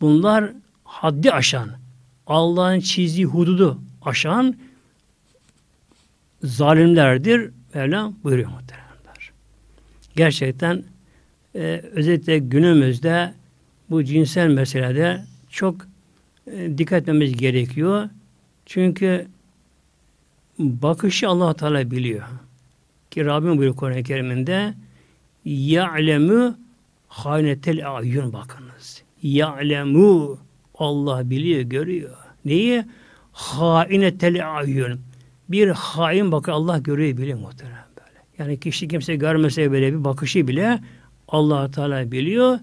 bunlar haddi aşan, Allah'ın çizdiği hududu aşan zalimlerdir. Mevlam buyuruyor muhteremler. Gerçekten e, özellikle günümüzde bu cinsel meselede çok e, dikkat etmemiz gerekiyor. Çünkü bakışı allah Teala biliyor. Ki Rabbim buyuruyor Kur'an-ı Kerim'inde يَعْلَمُ Hainetel ayyun bakınız. Ya'lemu Allah biliyor, görüyor. Neyi? Hainetel ayyun. Bir hain bakın Allah görüyor, biliyor muhterem böyle. Yani kişi kimse görmese böyle bir bakışı bile allah Teala biliyor.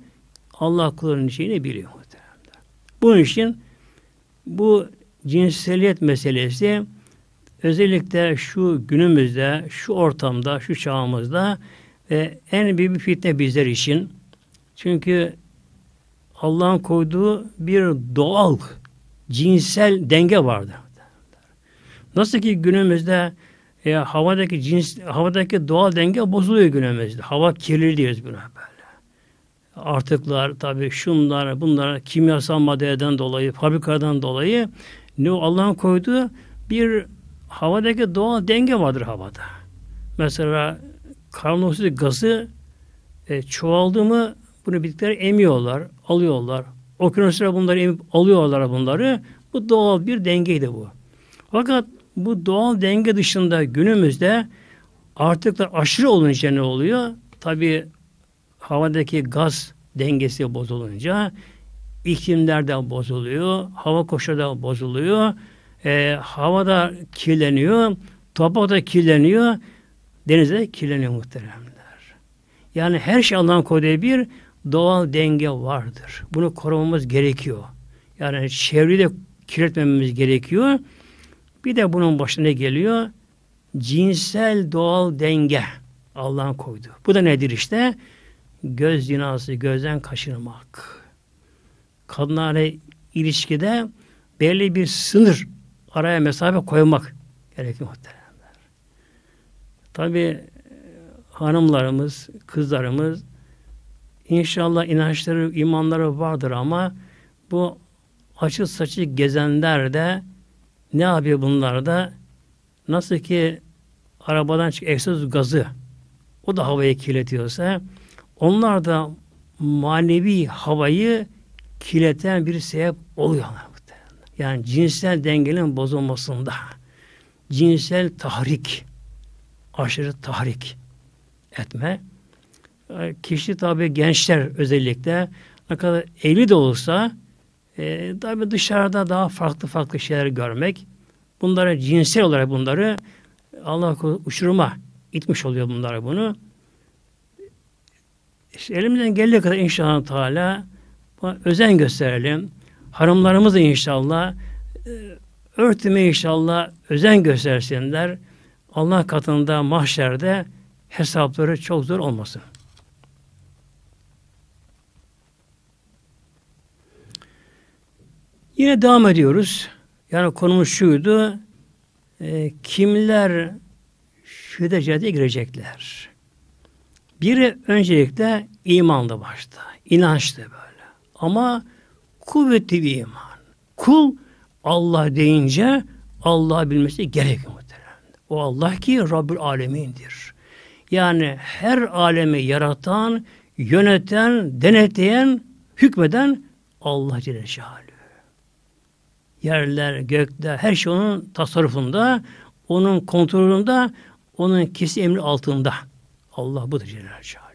Allah kulunun şeyini biliyor Muhteremler. Bunun için bu cinsiyet meselesi özellikle şu günümüzde, şu ortamda, şu çağımızda ve en büyük fitne bizler için çünkü Allah'ın koyduğu bir doğal cinsel denge vardı. Nasıl ki günümüzde e, havadaki cins, havadaki doğal denge bozuluyor günümüzde. Hava kirli diyoruz buna böyle. Artıklar tabii şunlar bunlar kimyasal maddeden dolayı, fabrikadan dolayı ne Allah'ın koyduğu bir havadaki doğal denge vardır havada. Mesela karbondioksit gazı e, çoğaldı mı bunu bitkiler emiyorlar, alıyorlar. Okyanuslara bunları emip alıyorlar bunları. Bu doğal bir dengeydi bu. Fakat bu doğal denge dışında günümüzde artık da aşırı olunca ne oluyor? Tabi havadaki gaz dengesi bozulunca iklimler de bozuluyor, hava koşulu da bozuluyor, e, hava da kirleniyor, toprak da kirleniyor, denize kirleniyor muhteremler. Yani her şey Allah'ın koyduğu bir doğal denge vardır. Bunu korumamız gerekiyor. Yani çevreyi de kirletmememiz gerekiyor. Bir de bunun başına geliyor cinsel doğal denge Allah'ın koydu. Bu da nedir işte? Göz zinası, gözden kaçınmak. Kadınlarla ilişkide belli bir sınır, araya mesafe koymak gerekiyor muhteremler. Tabi e, hanımlarımız, kızlarımız İnşallah inançları, imanları vardır ama bu açı saçı gezenler de ne yapıyor bunlar da? Nasıl ki arabadan çık egzoz gazı o da havayı kirletiyorsa onlar da manevi havayı kirleten bir sebep oluyorlar. Yani cinsel dengenin bozulmasında cinsel tahrik aşırı tahrik etme e, kişi tabi gençler özellikle ne kadar evli de olsa e, tabi dışarıda daha farklı farklı şeyler görmek bunları cinsel olarak bunları Allah uçuruma itmiş oluyor bunları bunu. İşte elimizden geldiği kadar inşallah Teala özen gösterelim. Hanımlarımız inşallah e, örtüme inşallah özen göstersinler. Allah katında mahşerde hesapları çok zor olmasın. Yine devam ediyoruz. Yani konumuz şuydu. E, kimler şehirde cennete girecekler? Biri öncelikle imanlı başta. inançlı böyle. Ama kuvvetli bir iman. Kul Allah deyince Allah bilmesi gerekiyor muhtemelen. O Allah ki Rabbül Alemin'dir. Yani her alemi yaratan, yöneten, denetleyen, hükmeden Allah Celle Şahane yerler, gökler, her şey onun tasarrufunda, onun kontrolünde, onun kesin emri altında. Allah budur Celal Şahane.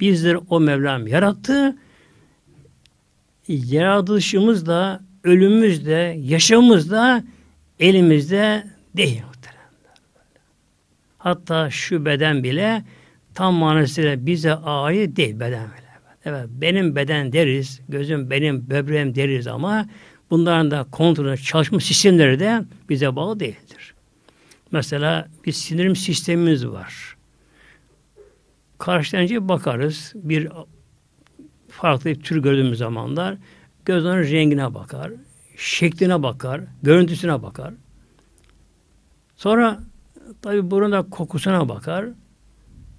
Bizleri o Mevlam yarattı. Yaratılışımız da, ölümümüz de, yaşamımız da elimizde değil muhteremler. Hatta şu beden bile tam manasıyla bize ait değil beden bile. Evet, benim beden deriz, gözüm benim, böbreğim deriz ama bunların da kontrolü çalışma sistemleri de bize bağlı değildir. Mesela bir sinirim sistemimiz var. Karşıdan bakarız. Bir farklı bir tür gördüğümüz zamanlar gözlerin rengine bakar, şekline bakar, görüntüsüne bakar. Sonra tabi burun da kokusuna bakar.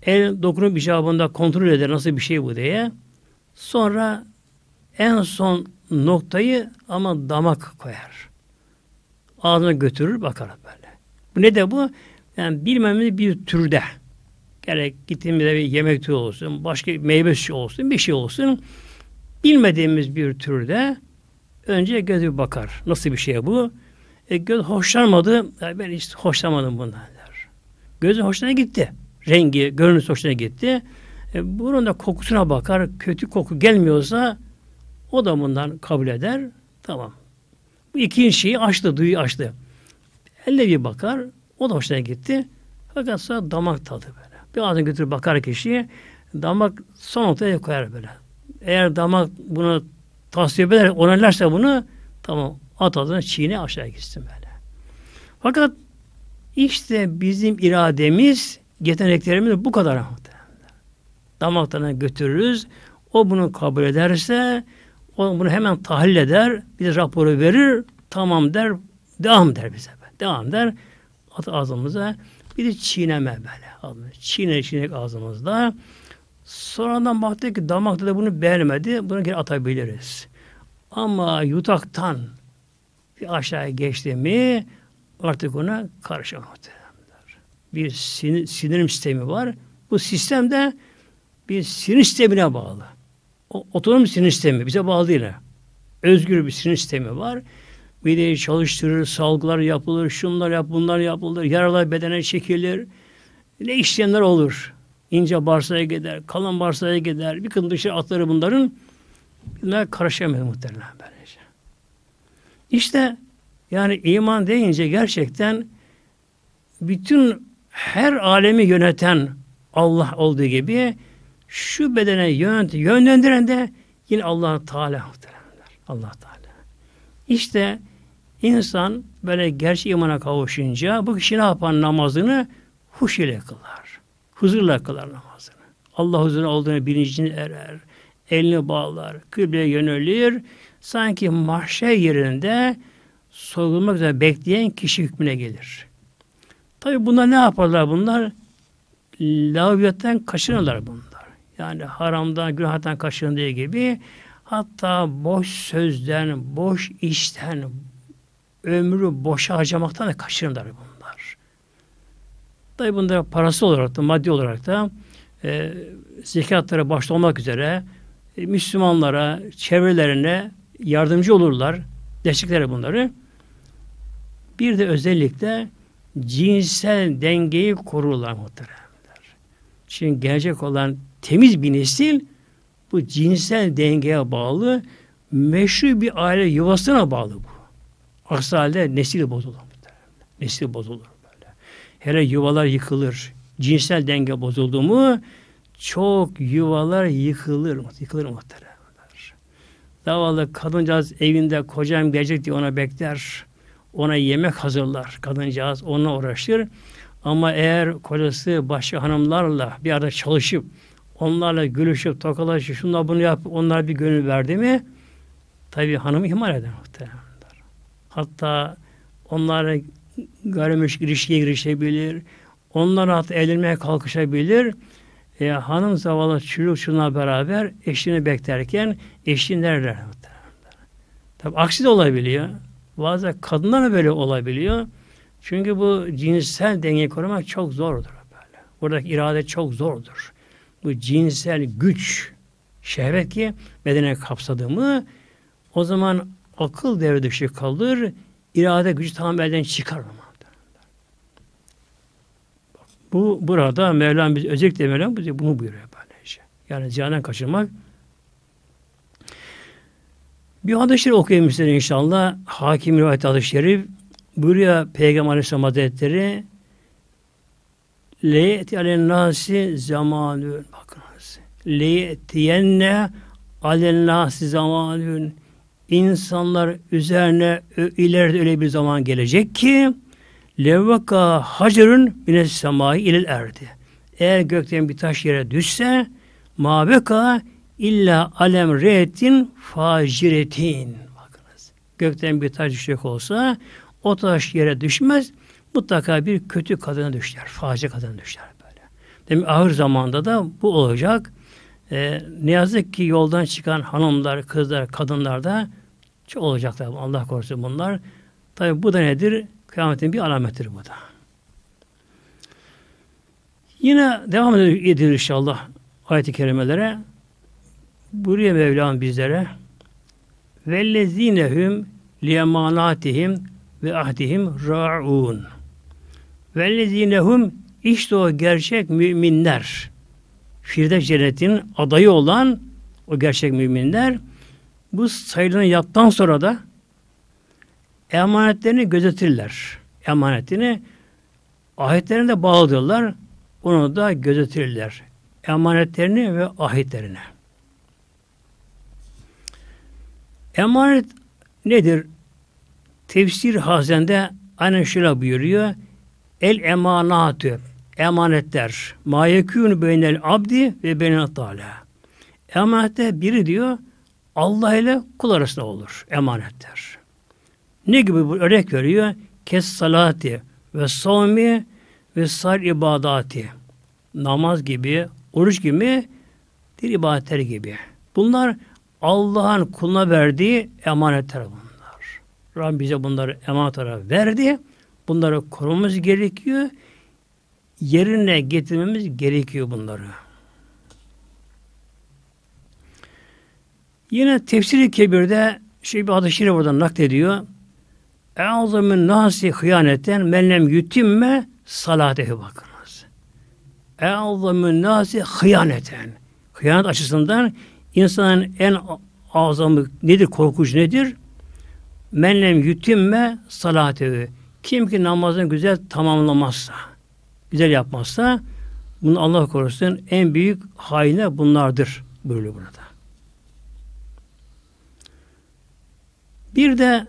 El dokunup icabında kontrol eder nasıl bir şey bu diye. Sonra en son noktayı ama damak koyar. Ağzına götürür bakar böyle. Bu ne de bu? Yani bilmemiz bir türde. Gerek gittiğimizde bir yemek türü olsun, başka bir meyve şey olsun, bir şey olsun. Bilmediğimiz bir türde önce gözü bakar. Nasıl bir şey bu? E, göz hoşlanmadı. Yani ben hiç hoşlanmadım bundan der. Gözün hoşuna gitti. Rengi, görünüş hoşuna gitti. E, bunun da kokusuna bakar. Kötü koku gelmiyorsa o da bundan kabul eder. Tamam. Bu ikinci şeyi açtı, duyu açtı. Elle bir bakar. O da hoşuna gitti. Fakat sonra damak tadı böyle. Birazdan götürüp bakar kişiye. Damak son noktaya koyar böyle. Eğer damak bunu tasvip eder, onaylarsa bunu tamam at adına çiğne aşağı gitsin böyle. Fakat işte bizim irademiz, yeteneklerimiz bu kadar muhtemelen. Damak tadına götürürüz. O bunu kabul ederse o bunu hemen tahlil eder, bize raporu verir, tamam der, devam der bize. Devam der, at ağzımıza bir de çiğneme böyle. Çiğne çiğnek ağzımızda. Sonradan baktık ki damakta da bunu beğenmedi, bunu geri atabiliriz. Ama yutaktan bir aşağıya geçti mi artık ona karışamaktır. Bir sinir, sinirim sistemi var. Bu sistem de bir sinir sistemine bağlı otonom sinir sistemi bize bağlı değil. Özgür bir sinir sistemi var. Mideyi çalıştırır, salgılar yapılır, şunlar yap, bunlar yapılır, yaralar bedene çekilir. Ne işlemler olur. İnce bağırsağa gider, kalan bağırsağa gider. Bir kın dışarı şey atları bunların. Bunlar karışamıyor muhtemelen böylece. İşte yani iman deyince gerçekten bütün her alemi yöneten Allah olduğu gibi şu bedene yön, yönlendiren de yine allah Teala allah Teala. İşte insan böyle gerçi imana kavuşunca bu kişi ne yapar namazını? Huş ile kılar. Huzurla kılar namazını. Allah huzuruna olduğunu bilincini erer. Elini bağlar. Kıbleye yönelir. Sanki mahşer yerinde sorgulamak üzere bekleyen kişi hükmüne gelir. Tabi bunlar ne yaparlar bunlar? Lavabiyetten kaçınırlar bunlar yani haramdan, günahtan kaçındığı gibi hatta boş sözden, boş işten, ömrü boşa harcamaktan da kaçınırlar bunlar. Tabi bunlara parası olarak da, maddi olarak da e, zekatlara başta olmak üzere e, Müslümanlara, çevrelerine yardımcı olurlar, destekler bunları. Bir de özellikle cinsel dengeyi korurlar muhteremler. Şimdi gelecek olan temiz bir nesil bu cinsel dengeye bağlı meşru bir aile yuvasına bağlı bu. Aksi halde nesil bozulur. Nesil bozulur böyle. Hele yuvalar yıkılır. Cinsel denge bozuldu mu çok yuvalar yıkılır. Yıkılır muhtemelen. davalı kadıncağız evinde kocam gelecek diye ona bekler. Ona yemek hazırlar. Kadıncağız onunla uğraşır. Ama eğer kocası başka hanımlarla bir arada çalışıp onlarla gülüşüp tokalaşıp şunlar bunu yap onlara bir gönül verdi mi tabi hanımı ihmal eder muhtemelen. Hatta onlara görmüş girişiye girişebilir. Onlara hatta eğlenmeye kalkışabilir. E, hanım zavallı çürük şuna beraber eşini beklerken eşini derler. Tabi aksi de olabiliyor. Bazen kadınlar böyle olabiliyor. Çünkü bu cinsel denge korumak çok zordur. Böyle. Buradaki irade çok zordur bu cinsel güç, şehvet ki bedene kapsadı mı o zaman akıl devre dışı kalır, irade gücü tamamen elden çıkar. Bu burada Mevlam biz özellikle Mevlam bize bunu buyuruyor böylece. Yani ziyanen kaçırmak. Bir hadis şerif okuyayım size inşallah. Hakim rivayet hadis şerif. buraya Peygamber Aleyhisselam Hazretleri Leyeti alen nasi zamanün. Bakınız. Leyetiyenne alen nasi zamanün. İnsanlar üzerine ileride öyle bir zaman gelecek ki levvaka hacerün mine semai ilil erdi. Eğer gökten bir taş yere düşse mabeka illa alem re'tin faciretin. Bakınız. Gökten bir taş düşecek olsa o taş yere düşmez mutlaka bir kötü kadına düşer. Faci kadına düşer böyle. Demek ağır zamanda da bu olacak. E, ne yazık ki yoldan çıkan hanımlar, kızlar, kadınlar da çok olacaklar. Allah korusun bunlar. Tabi bu da nedir? Kıyametin bir alametidir bu da. Yine devam edilir inşallah ayet-i kerimelere. Buraya Mevlam bizlere vellezinehum liyemanatihim ve ahdihim ra'un. Vellezinehum işte o gerçek müminler. Firdevs cennetinin adayı olan o gerçek müminler bu sayılını yaptıktan sonra da emanetlerini gözetirler. Emanetini ahitlerine de bağlıdırlar. Onu da gözetirler. Emanetlerini ve ahitlerine. Emanet nedir? Tefsir hazende aynen şöyle buyuruyor. El emanatü emanetler. Ma yekûnü beynel abdi ve beynel tâlâ. Emanette biri diyor Allah ile kul arasında olur emanetler. Ne gibi bu örnek veriyor? Kes salati ve savmi ve sar ibadati. Namaz gibi, oruç gibi, dil ibadetleri gibi. Bunlar Allah'ın kuluna verdiği emanetler bunlar. Rabbim bize bunları emanet olarak verdi. Bunları korumamız gerekiyor. Yerine getirmemiz gerekiyor bunları. Yine tefsiri kebirde şey bir adı şiir buradan naklediyor. E'azamın nasi hıyaneten menlem yütimme salatehi bakınız. E'azamın nasi hıyaneten. Hıyanet açısından insanın en azamı nedir, korkucu nedir? Menlem yütimme salatehi. Kim ki namazını güzel tamamlamazsa, güzel yapmazsa bunu Allah korusun en büyük haine bunlardır böyle burada. Bir de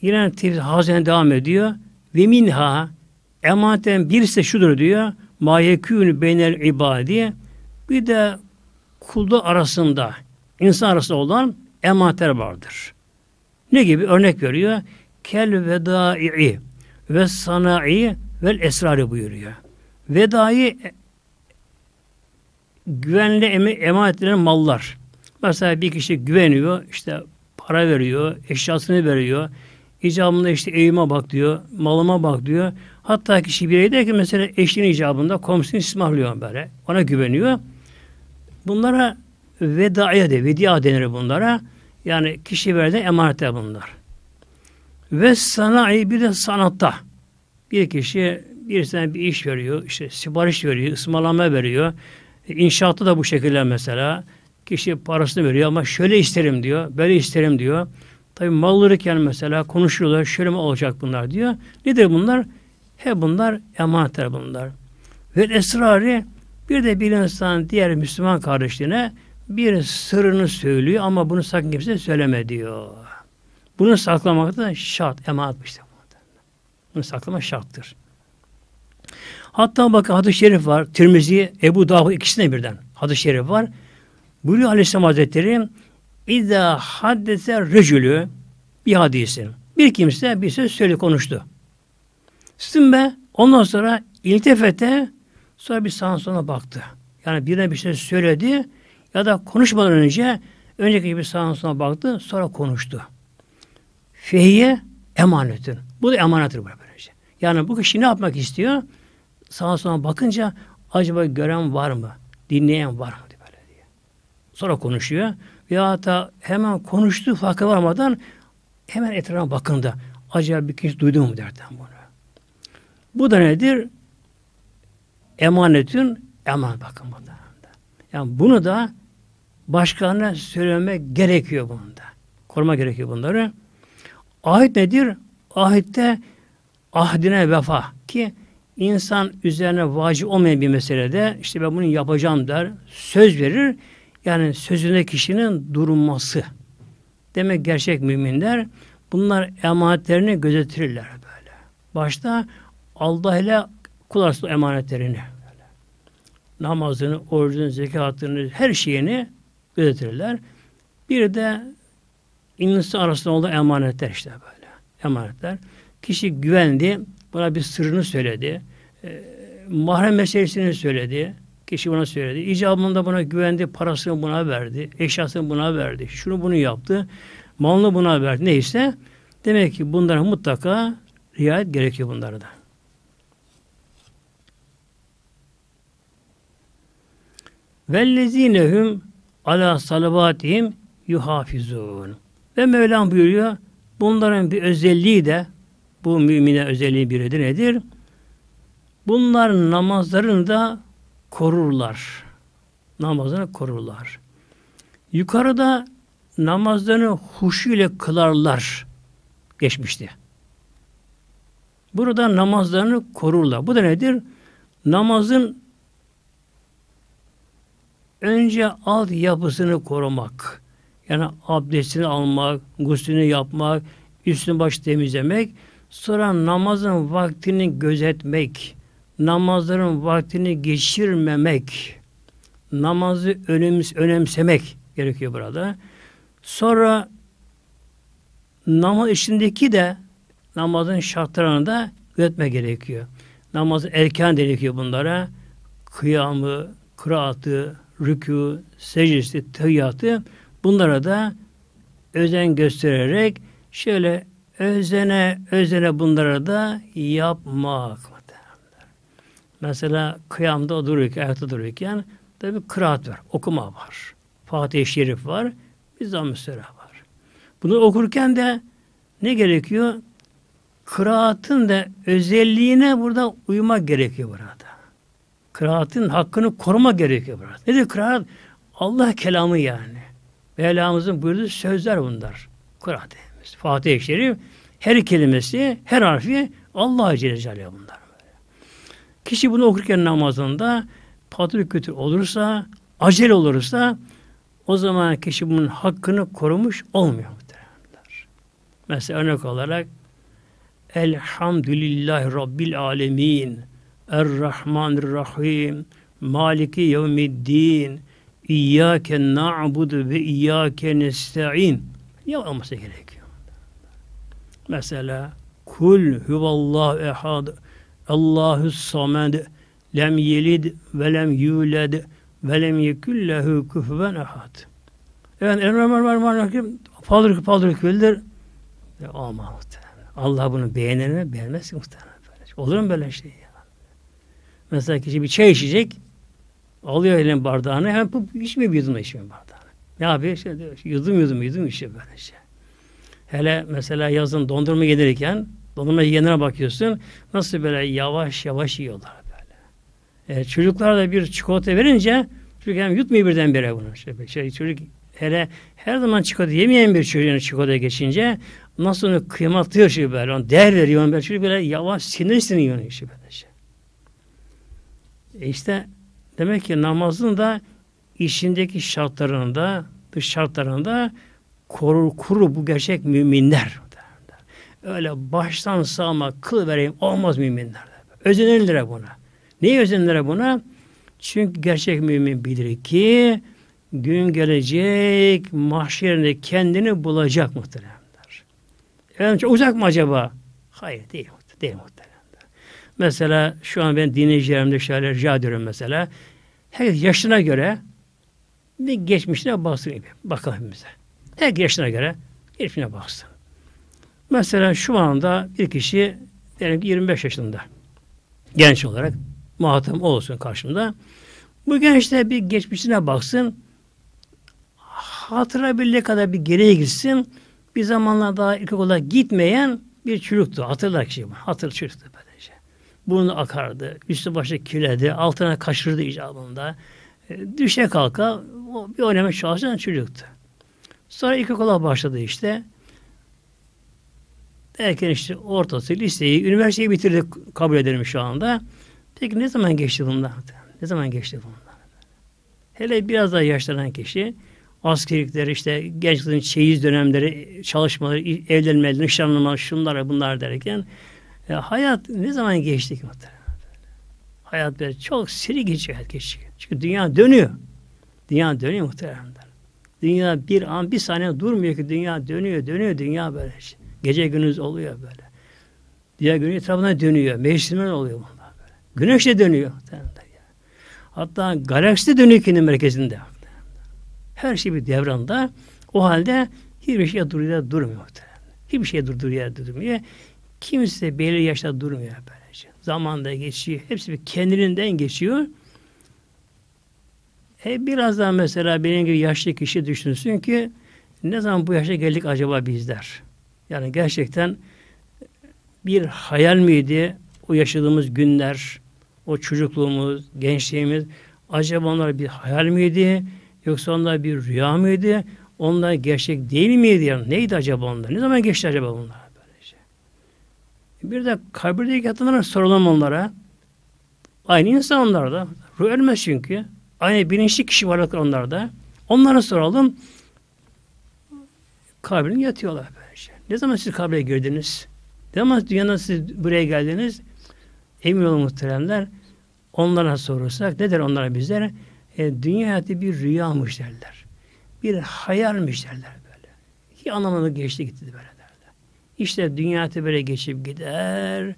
yine hazine devam ediyor. Ve minha ematen birisi şudur diyor. Ma yekûnü beynel ibadi bir de kulda arasında insan arasında olan emater vardır. Ne gibi? Örnek veriyor. Kel vedai ve sanayi ve esrarı buyuruyor. Ve dahi güvenli emanet edilen mallar. Mesela bir kişi güveniyor, işte para veriyor, eşyasını veriyor. İcabında işte evime bak diyor, malıma bak diyor. Hatta kişi birey der ki mesela eşinin icabında komşusunu ismarlıyor böyle. Ona güveniyor. Bunlara vedaya de, vedia denir bunlara. Yani kişi verdi emanetler bunlar. Ve sanayi bir de sanatta. Bir kişi bir birisine bir iş veriyor, işte sipariş veriyor, ısmarlama veriyor. E, inşaatta da bu şekilde mesela. Kişi parasını veriyor ama şöyle isterim diyor, böyle isterim diyor. tabi Tabii mallarken mesela konuşuyorlar, şöyle mi olacak bunlar diyor. Nedir bunlar? He bunlar emanetler bunlar. Ve esrarı bir de bir insan diğer Müslüman kardeşine bir sırrını söylüyor ama bunu sakın kimse söyleme diyor. Bunu saklamak da şart, emanet işte. Bunu saklama şarttır. Hatta bakın hadis-i şerif var. Tirmizi, Ebu Davud ikisine birden hadis-i şerif var. Buyuruyor Aleyhisselam Hazretleri İzâ haddese rejülü bir hadisin. Bir kimse bir söz söyle konuştu. Sizin be ondan sonra iltefete sonra bir sağa sonra baktı. Yani birine bir şey söyledi ya da konuşmadan önce önceki bir sağa sonra baktı sonra konuştu. Fehiye emanetin, Bu da emanettir böylece. Şey. Yani bu kişi ne yapmak istiyor? Sağa sola bakınca acaba gören var mı? Dinleyen var mı? Böyle diye. Sonra konuşuyor. Ya da hemen konuştuğu farkı varmadan hemen etrafa bakında. Acaba bir kişi duydu mu derden bunu. Bu da nedir? Emanetin emanet bakın bunda. Yani bunu da başkalarına söylemek gerekiyor bunda. Koruma gerekiyor bunları. Ahit nedir? Ahitte ahdine vefa ki insan üzerine vacip olmayan bir meselede işte ben bunu yapacağım der, söz verir. Yani sözüne kişinin durulması. Demek gerçek müminler bunlar emanetlerini gözetirler böyle. Başta Allah ile kul emanetlerini böyle. namazını, orucunu, zekatını, her şeyini gözetirler. Bir de insan arasında olan emanetler işte böyle. Emanetler. Kişi güvendi, bana bir sırrını söyledi. E, mahrem meselesini söyledi. Kişi buna söyledi. İcabında buna güvendi, parasını buna verdi, eşyasını buna verdi, şunu bunu yaptı, malını buna verdi. Neyse, demek ki bunlara mutlaka riayet gerekiyor bunlara da. Vellezinehum ala salavatihim yuhafizun. Ve Mevlam buyuruyor, bunların bir özelliği de, bu mümine özelliği biridir nedir? Bunlar namazlarını da korurlar. Namazını korurlar. Yukarıda namazlarını huşu ile kılarlar geçmişti. Burada namazlarını korurlar. Bu da nedir? Namazın önce alt yapısını korumak. Yani abdestini almak, guslünü yapmak, üstünü baş temizlemek, sonra namazın vaktini gözetmek, namazların vaktini geçirmemek, namazı önems önemsemek gerekiyor burada. Sonra namaz içindeki de namazın şartlarını da gözetme gerekiyor. Namaz erken gerekiyor bunlara. Kıyamı, kıraatı, rükû, secdesi, teyyatı Bunlara da özen göstererek şöyle özene özene bunlara da yapmak. Mesela kıyamda dururken, ayakta dururken tabi kıraat var, okuma var. Fatih-i Şerif var, Bizam-ı var. Bunu okurken de ne gerekiyor? Kıraatın da özelliğine burada uymak gerekiyor burada. Kıraatın hakkını koruma gerekiyor burada. Nedir kıraat? Allah kelamı yani. Mevlamızın buyurduğu sözler bunlar. Kur'an dediğimiz. Fatih-i Şerif her kelimesi, her harfi Allah Celle Celaluhu bunlar. Kişi bunu okurken namazında patrik kötü olursa, acele olursa o zaman kişi bunun hakkını korumuş olmuyor. Mesela örnek olarak Elhamdülillahi Rabbil Alemin Errahmanirrahim Maliki Yevmiddin İyyâke na'budu ve iyyâke nesta'in yalaması gerekiyor. Mesela kul huvallahu ehad Allahu samed lem yelid ve lem yulad ve lem yekul lehu kufuven ehad. Yani Emre var var var fadrık fadrık güldür. Ama Allah bunu beğenir mi? Beğenmez ki muhtemelen. Olur mu böyle şey? Ya? Mesela kişi bir çay içecek. Alıyor elin bardağını hem pıp içmiyor bir yudum içmiyor bardağını. Ne yapıyor? İşte diyor, yudum yudum yudum işte böyle işte. Hele mesela yazın dondurma gelirken dondurma yenene bakıyorsun nasıl böyle yavaş yavaş yiyorlar böyle. E, çocuklara da bir çikolata verince çünkü hem yutmuyor birdenbire bunu. Şöyle, şey, çocuk hele her zaman çikolata yemeyen bir çocuğun çikolata geçince nasıl onu kıymatlıyor şey böyle, onu değer veriyor. Böyle, çocuk böyle yavaş sinir sinir yiyor işte böyle şey. E işte Demek ki namazın da içindeki şartlarında, dış şartlarında korur kuru bu gerçek müminler. Öyle baştan sağma kıl vereyim olmaz müminler. Özenirler buna. Niye özenirler buna? Çünkü gerçek mümin bilir ki gün gelecek mahşerinde kendini bulacak muhteremler. Efendim çok uzak mı acaba? Hayır değil, değil muhterem. Mesela şu an ben dinleyicilerimde şöyle rica ediyorum mesela. Herkes yaşına göre bir geçmişine baksın. gibi Bakalım bize. Her yaşına göre geçmişine baksın. Mesela şu anda bir kişi diyelim ki 25 yaşında genç olarak muhatap olsun karşımda. Bu genç de bir geçmişine baksın. Hatıra kadar bir geriye gitsin. Bir zamanlar daha ilk okula gitmeyen bir çocuktu. Hatırlar kişi. Hatır çocuktu böyle burnu akardı, üstü başı kirledi, altına kaçırdı icabında. E, düşe kalka o, bir oynamaya çalışan çocuktu. Sonra ilkokula başladı işte. Derken işte ortası, liseyi, üniversiteyi bitirdik kabul edelim şu anda. Peki ne zaman geçti bunlar? Ne zaman geçti bunlar? Hele biraz daha yaşlanan kişi askerlikler işte gençliğin çeyiz dönemleri, çalışmaları, evlenmeleri, nişanlamalar, şunlara bunlar derken e, hayat ne zaman geçti ki Hayat böyle çok seri geçiyor hayat geçiyor. Çünkü dünya dönüyor. Dünya dönüyor muhteremler. Dünya bir an bir saniye durmuyor ki dünya dönüyor dönüyor dünya böyle. Gece gündüz oluyor böyle. Diğer gün etrafına dönüyor. Meclismen oluyor bunlar böyle. Güneş de dönüyor. Hatta galaksi de dönüyor kendi merkezinde. Her şey bir devranda. O halde hiçbir şey duruyor durmuyor. Hiçbir şey durduğu yerde durmuyor. Kimse belirli yaşta durmuyor böylece. Şey. Zaman da geçiyor. Hepsi bir kendinden geçiyor. E biraz daha mesela benim gibi yaşlı kişi düşünsün ki ne zaman bu yaşa geldik acaba bizler? Yani gerçekten bir hayal miydi o yaşadığımız günler, o çocukluğumuz, gençliğimiz? Acaba onlar bir hayal miydi? Yoksa onlar bir rüya mıydı? Onlar gerçek değil miydi? Yani neydi acaba onlar? Ne zaman geçti acaba bunlar? Bir de kabirdeki yatanlara soralım onlara. Aynı insanlar da. Ruh ölmez çünkü. Aynı bilinçli kişi varlıklar onlarda. Onlara soralım. kabirin yatıyorlar böylece. Ne zaman siz kabre girdiniz? Ne zaman dünyadan siz buraya geldiniz? Emin olun muhteremler. Onlara sorursak ne der onlara bizlere? E, dünya hayatı bir rüyamış derler. Bir hayalmiş derler böyle. Hiç anlamını geçti gitti böyle. İşte dünya böyle geçip gider.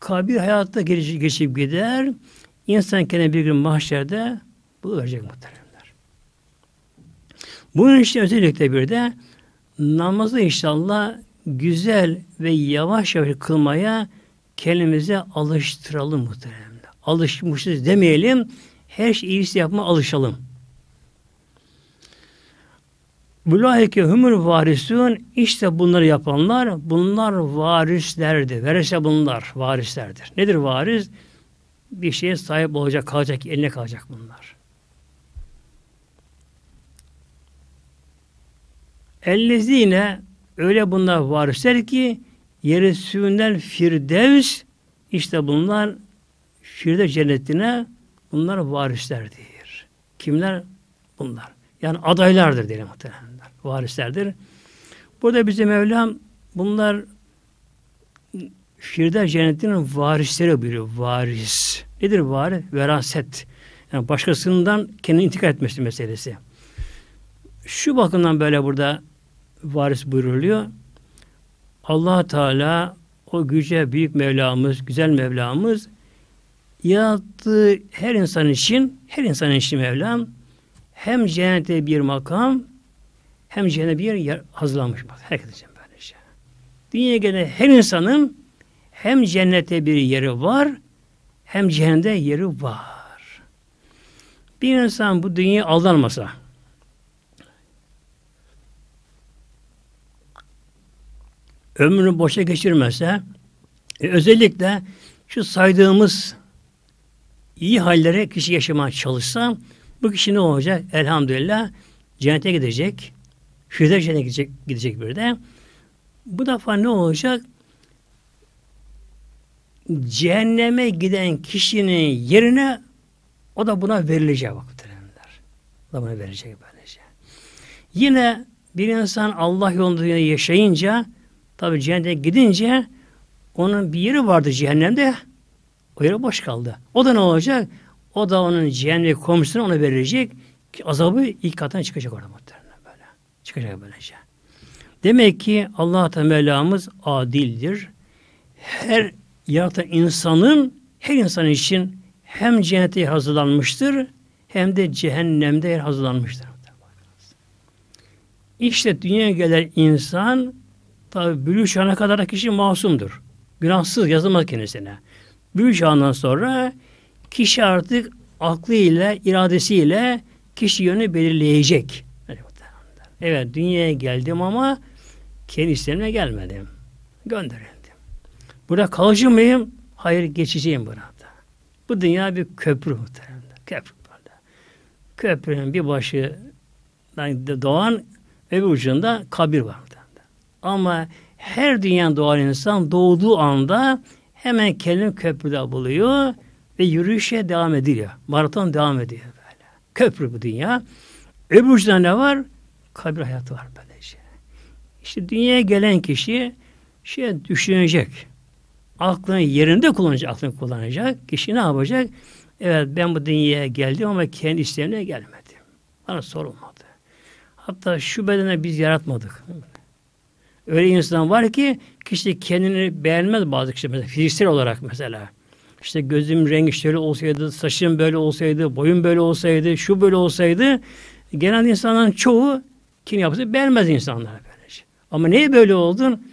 Kabir hayatta geçip, geçip gider. İnsan kendine bir gün mahşerde bu ölecek muhteremler. Bunun için özellikle bir de namazı inşallah güzel ve yavaş yavaş kılmaya kendimize alıştıralım muhteremler. Alışmışız demeyelim, her şey iyisi yapma alışalım. Mülaike hümür varisün işte bunları yapanlar bunlar varislerdi. Verise bunlar varislerdir. Nedir varis? Bir şeye sahip olacak, kalacak, eline kalacak bunlar. Ellezine öyle bunlar varisler ki yeri suyundan firdevs işte bunlar firdevs cennetine bunlar varislerdir. Kimler? Bunlar. Yani adaylardır diyelim muhtemelen varislerdir. Burada bizim Mevlam bunlar şiirde cennetinin varisleri buyuruyor. Varis. Nedir varis? Veraset. Yani başkasından kendini intikal etmesi meselesi. Şu bakımdan böyle burada varis buyuruluyor. allah Teala o güce büyük Mevlamız, güzel Mevlamız yarattığı her insan için, her insan için Mevlam hem cennete bir makam hem cennet bir yer hazırlanmış bak herkes için böylece. Şey. Dünyaya gelen her insanın hem cennete bir yeri var hem cehennemde yeri var. Bir insan bu dünyaya aldanmasa ömrünü boşa geçirmese e, özellikle şu saydığımız iyi hallere kişi yaşamaya çalışsa bu kişi ne olacak? Elhamdülillah cennete gidecek. Şehirler gidecek, gidecek bir de. Bu defa ne olacak? Cehenneme giden kişinin yerine o da buna verilecek bak dönemler. O da buna verilecek böylece. Yine bir insan Allah yolunda yaşayınca tabi cehenneme gidince onun bir yeri vardı cehennemde o yeri boş kaldı. O da ne olacak? O da onun cehennem komşusuna ona verilecek ki azabı ilk katına çıkacak orada muhtemelen. Çıkacak böylece. Şey. Demek ki Allah Teala'mız adildir. Her yaratan insanın her insan için hem cennete hazırlanmıştır hem de cehennemde yer hazırlanmıştır. İşte dünya gelen insan tabi bülüş ana kadar kişi masumdur. Günahsız yazılmaz kendisine. Bülüş andan sonra kişi artık aklıyla, iradesiyle kişi yönü belirleyecek. Evet dünyaya geldim ama kendi isteğimle gelmedim. Gönderildim. Burada kalıcı mıyım? Hayır geçeceğim burada. Bu dünya bir köprü muhtemelen. Köprü böyle. Köprünün bir başı doğan öbür ucunda kabir var. Muhtemelen. Ama her dünya doğan insan doğduğu anda hemen kendini köprüde buluyor ve yürüyüşe devam ediliyor. Maraton devam ediyor böyle. Köprü bu dünya. Öbür ucunda ne var? kabir hayatı var böyle şey. İşte dünyaya gelen kişi şey düşünecek. Aklını yerinde kullanacak, aklını kullanacak. Kişi ne yapacak? Evet ben bu dünyaya geldim ama kendi isteğimle gelmedim. Bana sorulmadı. Hatta şu bedene biz yaratmadık. Öyle insan var ki kişi kendini beğenmez bazı kişiler. Mesela fiziksel olarak mesela. İşte gözüm rengi şöyle olsaydı, saçım böyle olsaydı, boyum böyle olsaydı, şu böyle olsaydı. Genel insanların çoğu kim yapısı beğenmez insanlar böylece. Şey. Ama niye böyle oldun?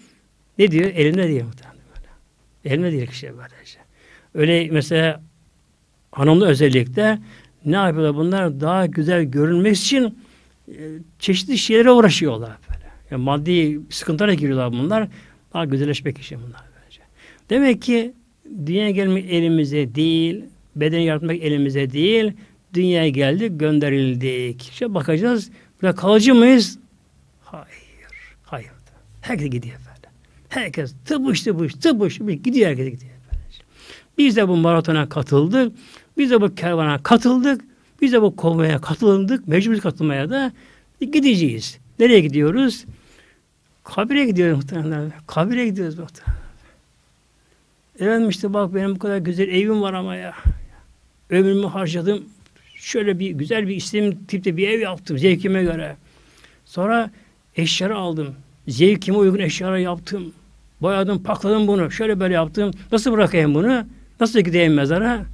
Ne diyor? Elimde değil muhtemelen böyle. Elimde diyor kişiye böylece. Şey. Öyle mesela hanımlı özellikle ne yapıyorlar bunlar? Daha güzel görünmek için e, çeşitli şeylere uğraşıyorlar böyle. Yani maddi sıkıntılara giriyorlar bunlar. Daha güzelleşmek için bunlar böylece. Şey. Demek ki dünya gelmek elimize değil, beden yaratmak elimize değil, dünyaya geldik, gönderildik. İşte bakacağız, Buna kalıcı mıyız? Hayır. Hayır. Herkes gidiyor efendim. Herkes tıbış tıbış tıbış gidiyor herkes gidiyor efendim. Biz de bu maratona katıldık. Biz de bu kervana katıldık. Biz de bu konvoya katıldık. Mecbur katılmaya da gideceğiz. Nereye gidiyoruz? Kabire gidiyoruz muhtemelen. Kabire gidiyoruz muhtemelen. Efendim işte bak benim bu kadar güzel evim var ama ya. Ömrümü harcadım Şöyle bir güzel bir istediğim tipte bir ev yaptım zevkime göre. Sonra eşyaları aldım. Zevkime uygun eşyaları yaptım. Boyadım, pakladım bunu. Şöyle böyle yaptım. Nasıl bırakayım bunu? Nasıl gideyim mezara?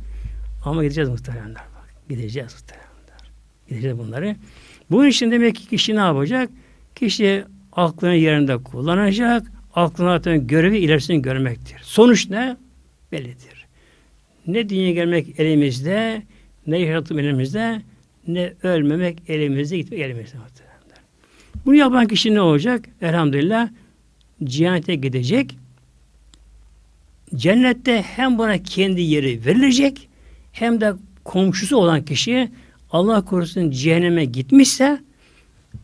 Ama gideceğiz muhteremler. Bak, gideceğiz muhteremler. Gideceğiz bunları. Bunun için demek ki kişi ne yapacak? Kişi aklını yerinde kullanacak. Aklına atan görevi ilerisini görmektir. Sonuç ne? Bellidir. Ne dünya gelmek elimizde, ne yaşatım elimizde ne ölmemek elimizde gitme elimizde. Bunu yapan kişi ne olacak? Elhamdülillah cihannete gidecek. Cennette hem buna kendi yeri verilecek hem de komşusu olan kişi Allah korusun cehenneme gitmişse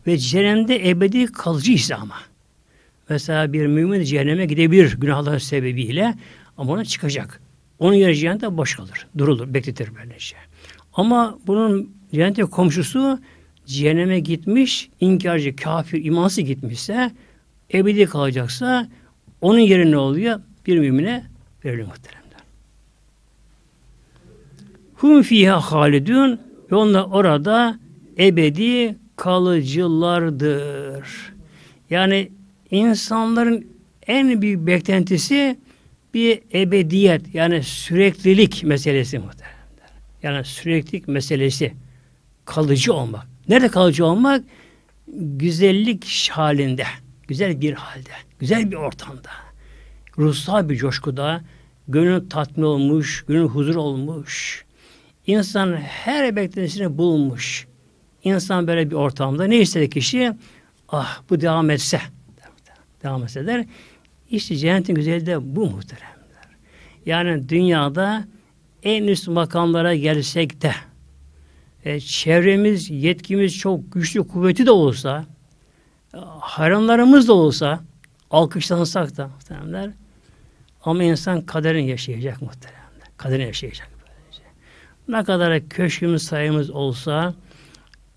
ve cehennemde ebedi kalıcıysa ama. Mesela bir mümin cehenneme gidebilir günahlar sebebiyle ama ona çıkacak. Onun yeri cehennemde boş kalır, durulur, bekletir böylece. Şey. Ama bunun cennete komşusu cehenneme gitmiş, inkarcı, kafir, imansı gitmişse, ebedi kalacaksa onun yeri ne oluyor? Bir mümine veriliyor muhteremler. Hum fiha halidun ve onlar orada ebedi kalıcılardır. Yani insanların en büyük beklentisi bir ebediyet yani süreklilik meselesi muhtemelen. Yani süreklilik meselesi. Kalıcı olmak. Nerede kalıcı olmak? Güzellik halinde. Güzel bir halde. Güzel bir ortamda. Ruhsal bir coşkuda. Gönül tatmin olmuş. Gönül huzur olmuş. İnsan her beklentisini bulmuş. İnsan böyle bir ortamda ne istedi kişi? Ah bu devam etse. Devam etse der. İşte cennetin güzelliği de bu muhteremler. Yani dünyada en üst makamlara gelsek de e, çevremiz, yetkimiz çok güçlü, kuvveti de olsa e, hayranlarımız da olsa alkışlansak da muhteremler ama insan kaderini yaşayacak muhteremler. Kaderini yaşayacak. Böylece. Ne kadar köşkümüz sayımız olsa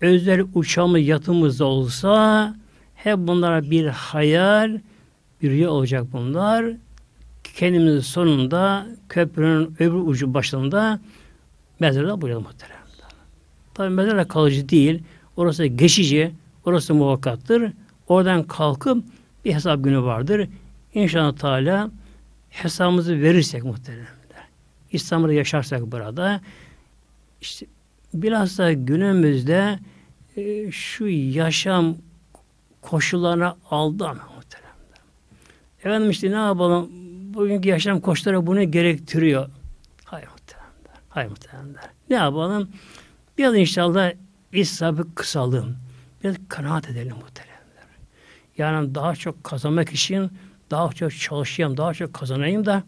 özel uçağımız yatımız da olsa hep bunlara bir hayal, bir rüya olacak bunlar kendimizi sonunda köprünün öbür ucu başında mezarda buluyor muhteremler. Tabi mezarda kalıcı değil. Orası geçici. Orası muvakkattır. Oradan kalkıp bir hesap günü vardır. İnşallah Teala hesabımızı verirsek muhteremler. İslamı yaşarsak burada işte bilhassa günümüzde e, şu yaşam koşullarına aldan muhteremler. Efendim işte ne yapalım bugünkü yaşam koşulları bunu gerektiriyor. Hayır muhteremler. Hayır muhteremler. Ne yapalım? Biraz inşallah israfı kısalım. Biraz kanaat edelim muhteremler. Yani daha çok kazanmak için daha çok çalışayım, daha çok kazanayım da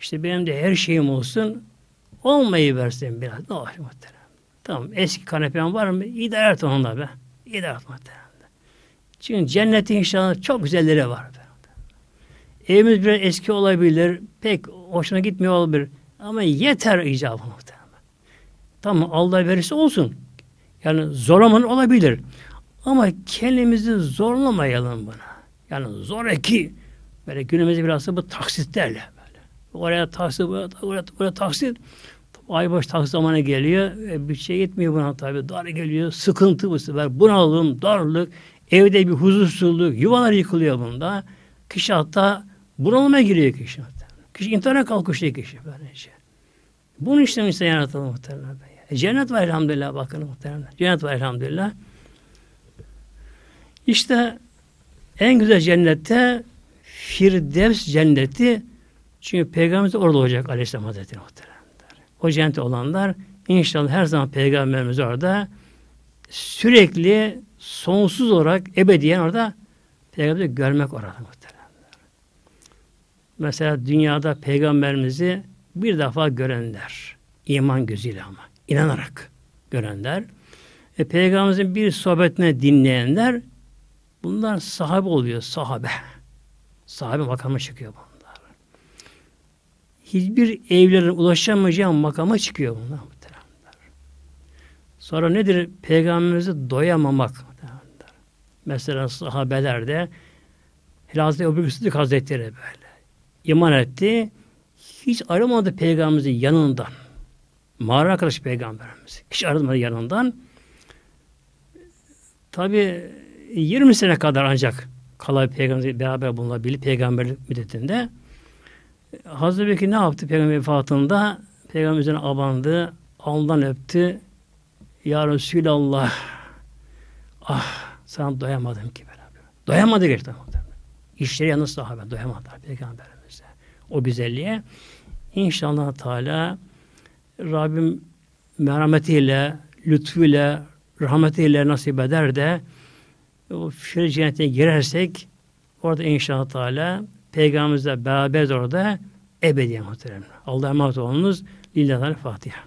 işte benim de her şeyim olsun olmayı versin biraz. Ne oh, olur muhterem. Tamam eski kanepem var mı? İdare et onunla be. İdare et muhterem. Çünkü cennette inşallah çok güzelleri var be. Evimiz biraz eski olabilir. Pek hoşuna gitmiyor olabilir. Ama yeter icabı muhtemelen. Tamam Allah verirse olsun. Yani zorlaman olabilir. Ama kendimizi zorlamayalım buna. Yani zor zoraki böyle günümüzde biraz da bu taksitlerle böyle. Oraya taksit, oraya, oraya, oraya taksit. Ay Aybaş taksit zamanı geliyor. ve bir şey yetmiyor buna tabi. Dar geliyor. Sıkıntı bu sefer. Bunalım, darlık. Evde bir huzursuzluk. Yuvalar yıkılıyor bunda. Kişi hatta Bunalıma giriyor kişi zaten. Kişi intihara kalkışıyor şey kişi böylece. Şey. Bunun için insan yaratılır muhtemelen. E, cennet var elhamdülillah bakın muhtemelen. Cennet var elhamdülillah. İşte en güzel cennette Firdevs cenneti çünkü Peygamberimiz orada olacak Aleyhisselam Hazretleri muhteremler. O cennette olanlar inşallah her zaman Peygamberimiz orada sürekli sonsuz olarak ebediyen orada Peygamber'i görmek orada muhterem mesela dünyada peygamberimizi bir defa görenler. iman gözüyle ama. inanarak görenler. E, peygamberimizin bir sohbetine dinleyenler bunlar sahabe oluyor. Sahabe. Sahabe makama çıkıyor bunlar. Hiçbir evlere ulaşamayacağı makama çıkıyor bunlar. Sonra nedir? Peygamberimizi doyamamak. Mesela sahabelerde Hazreti Ebu Sıddık Hazretleri böyle iman etti. Hiç ayrılmadı peygamberimizin yanından. Mağara arkadaşı peygamberimiz. Hiç ayrılmadı yanından. Tabi 20 sene kadar ancak kalay peygamberimizle beraber bulunabilir peygamberlik müddetinde. Hazreti Bekir ne yaptı peygamber vefatında? Peygamberimizin abandı, alnından öptü. Ya Resulallah ah sana doyamadım ki beraber. Doyamadı gerçekten. İşleri yalnız sahabe doyamadılar peygamber o güzelliğe. İnşallah Teala Rabbim merhametiyle, lütfuyla, rahmetiyle nasip eder de o şöyle cennete girersek orada inşallah Teala Peygamberimizle beraber orada ebediyen muhteremler. Allah'a emanet olunuz. Lillahi Fatiha.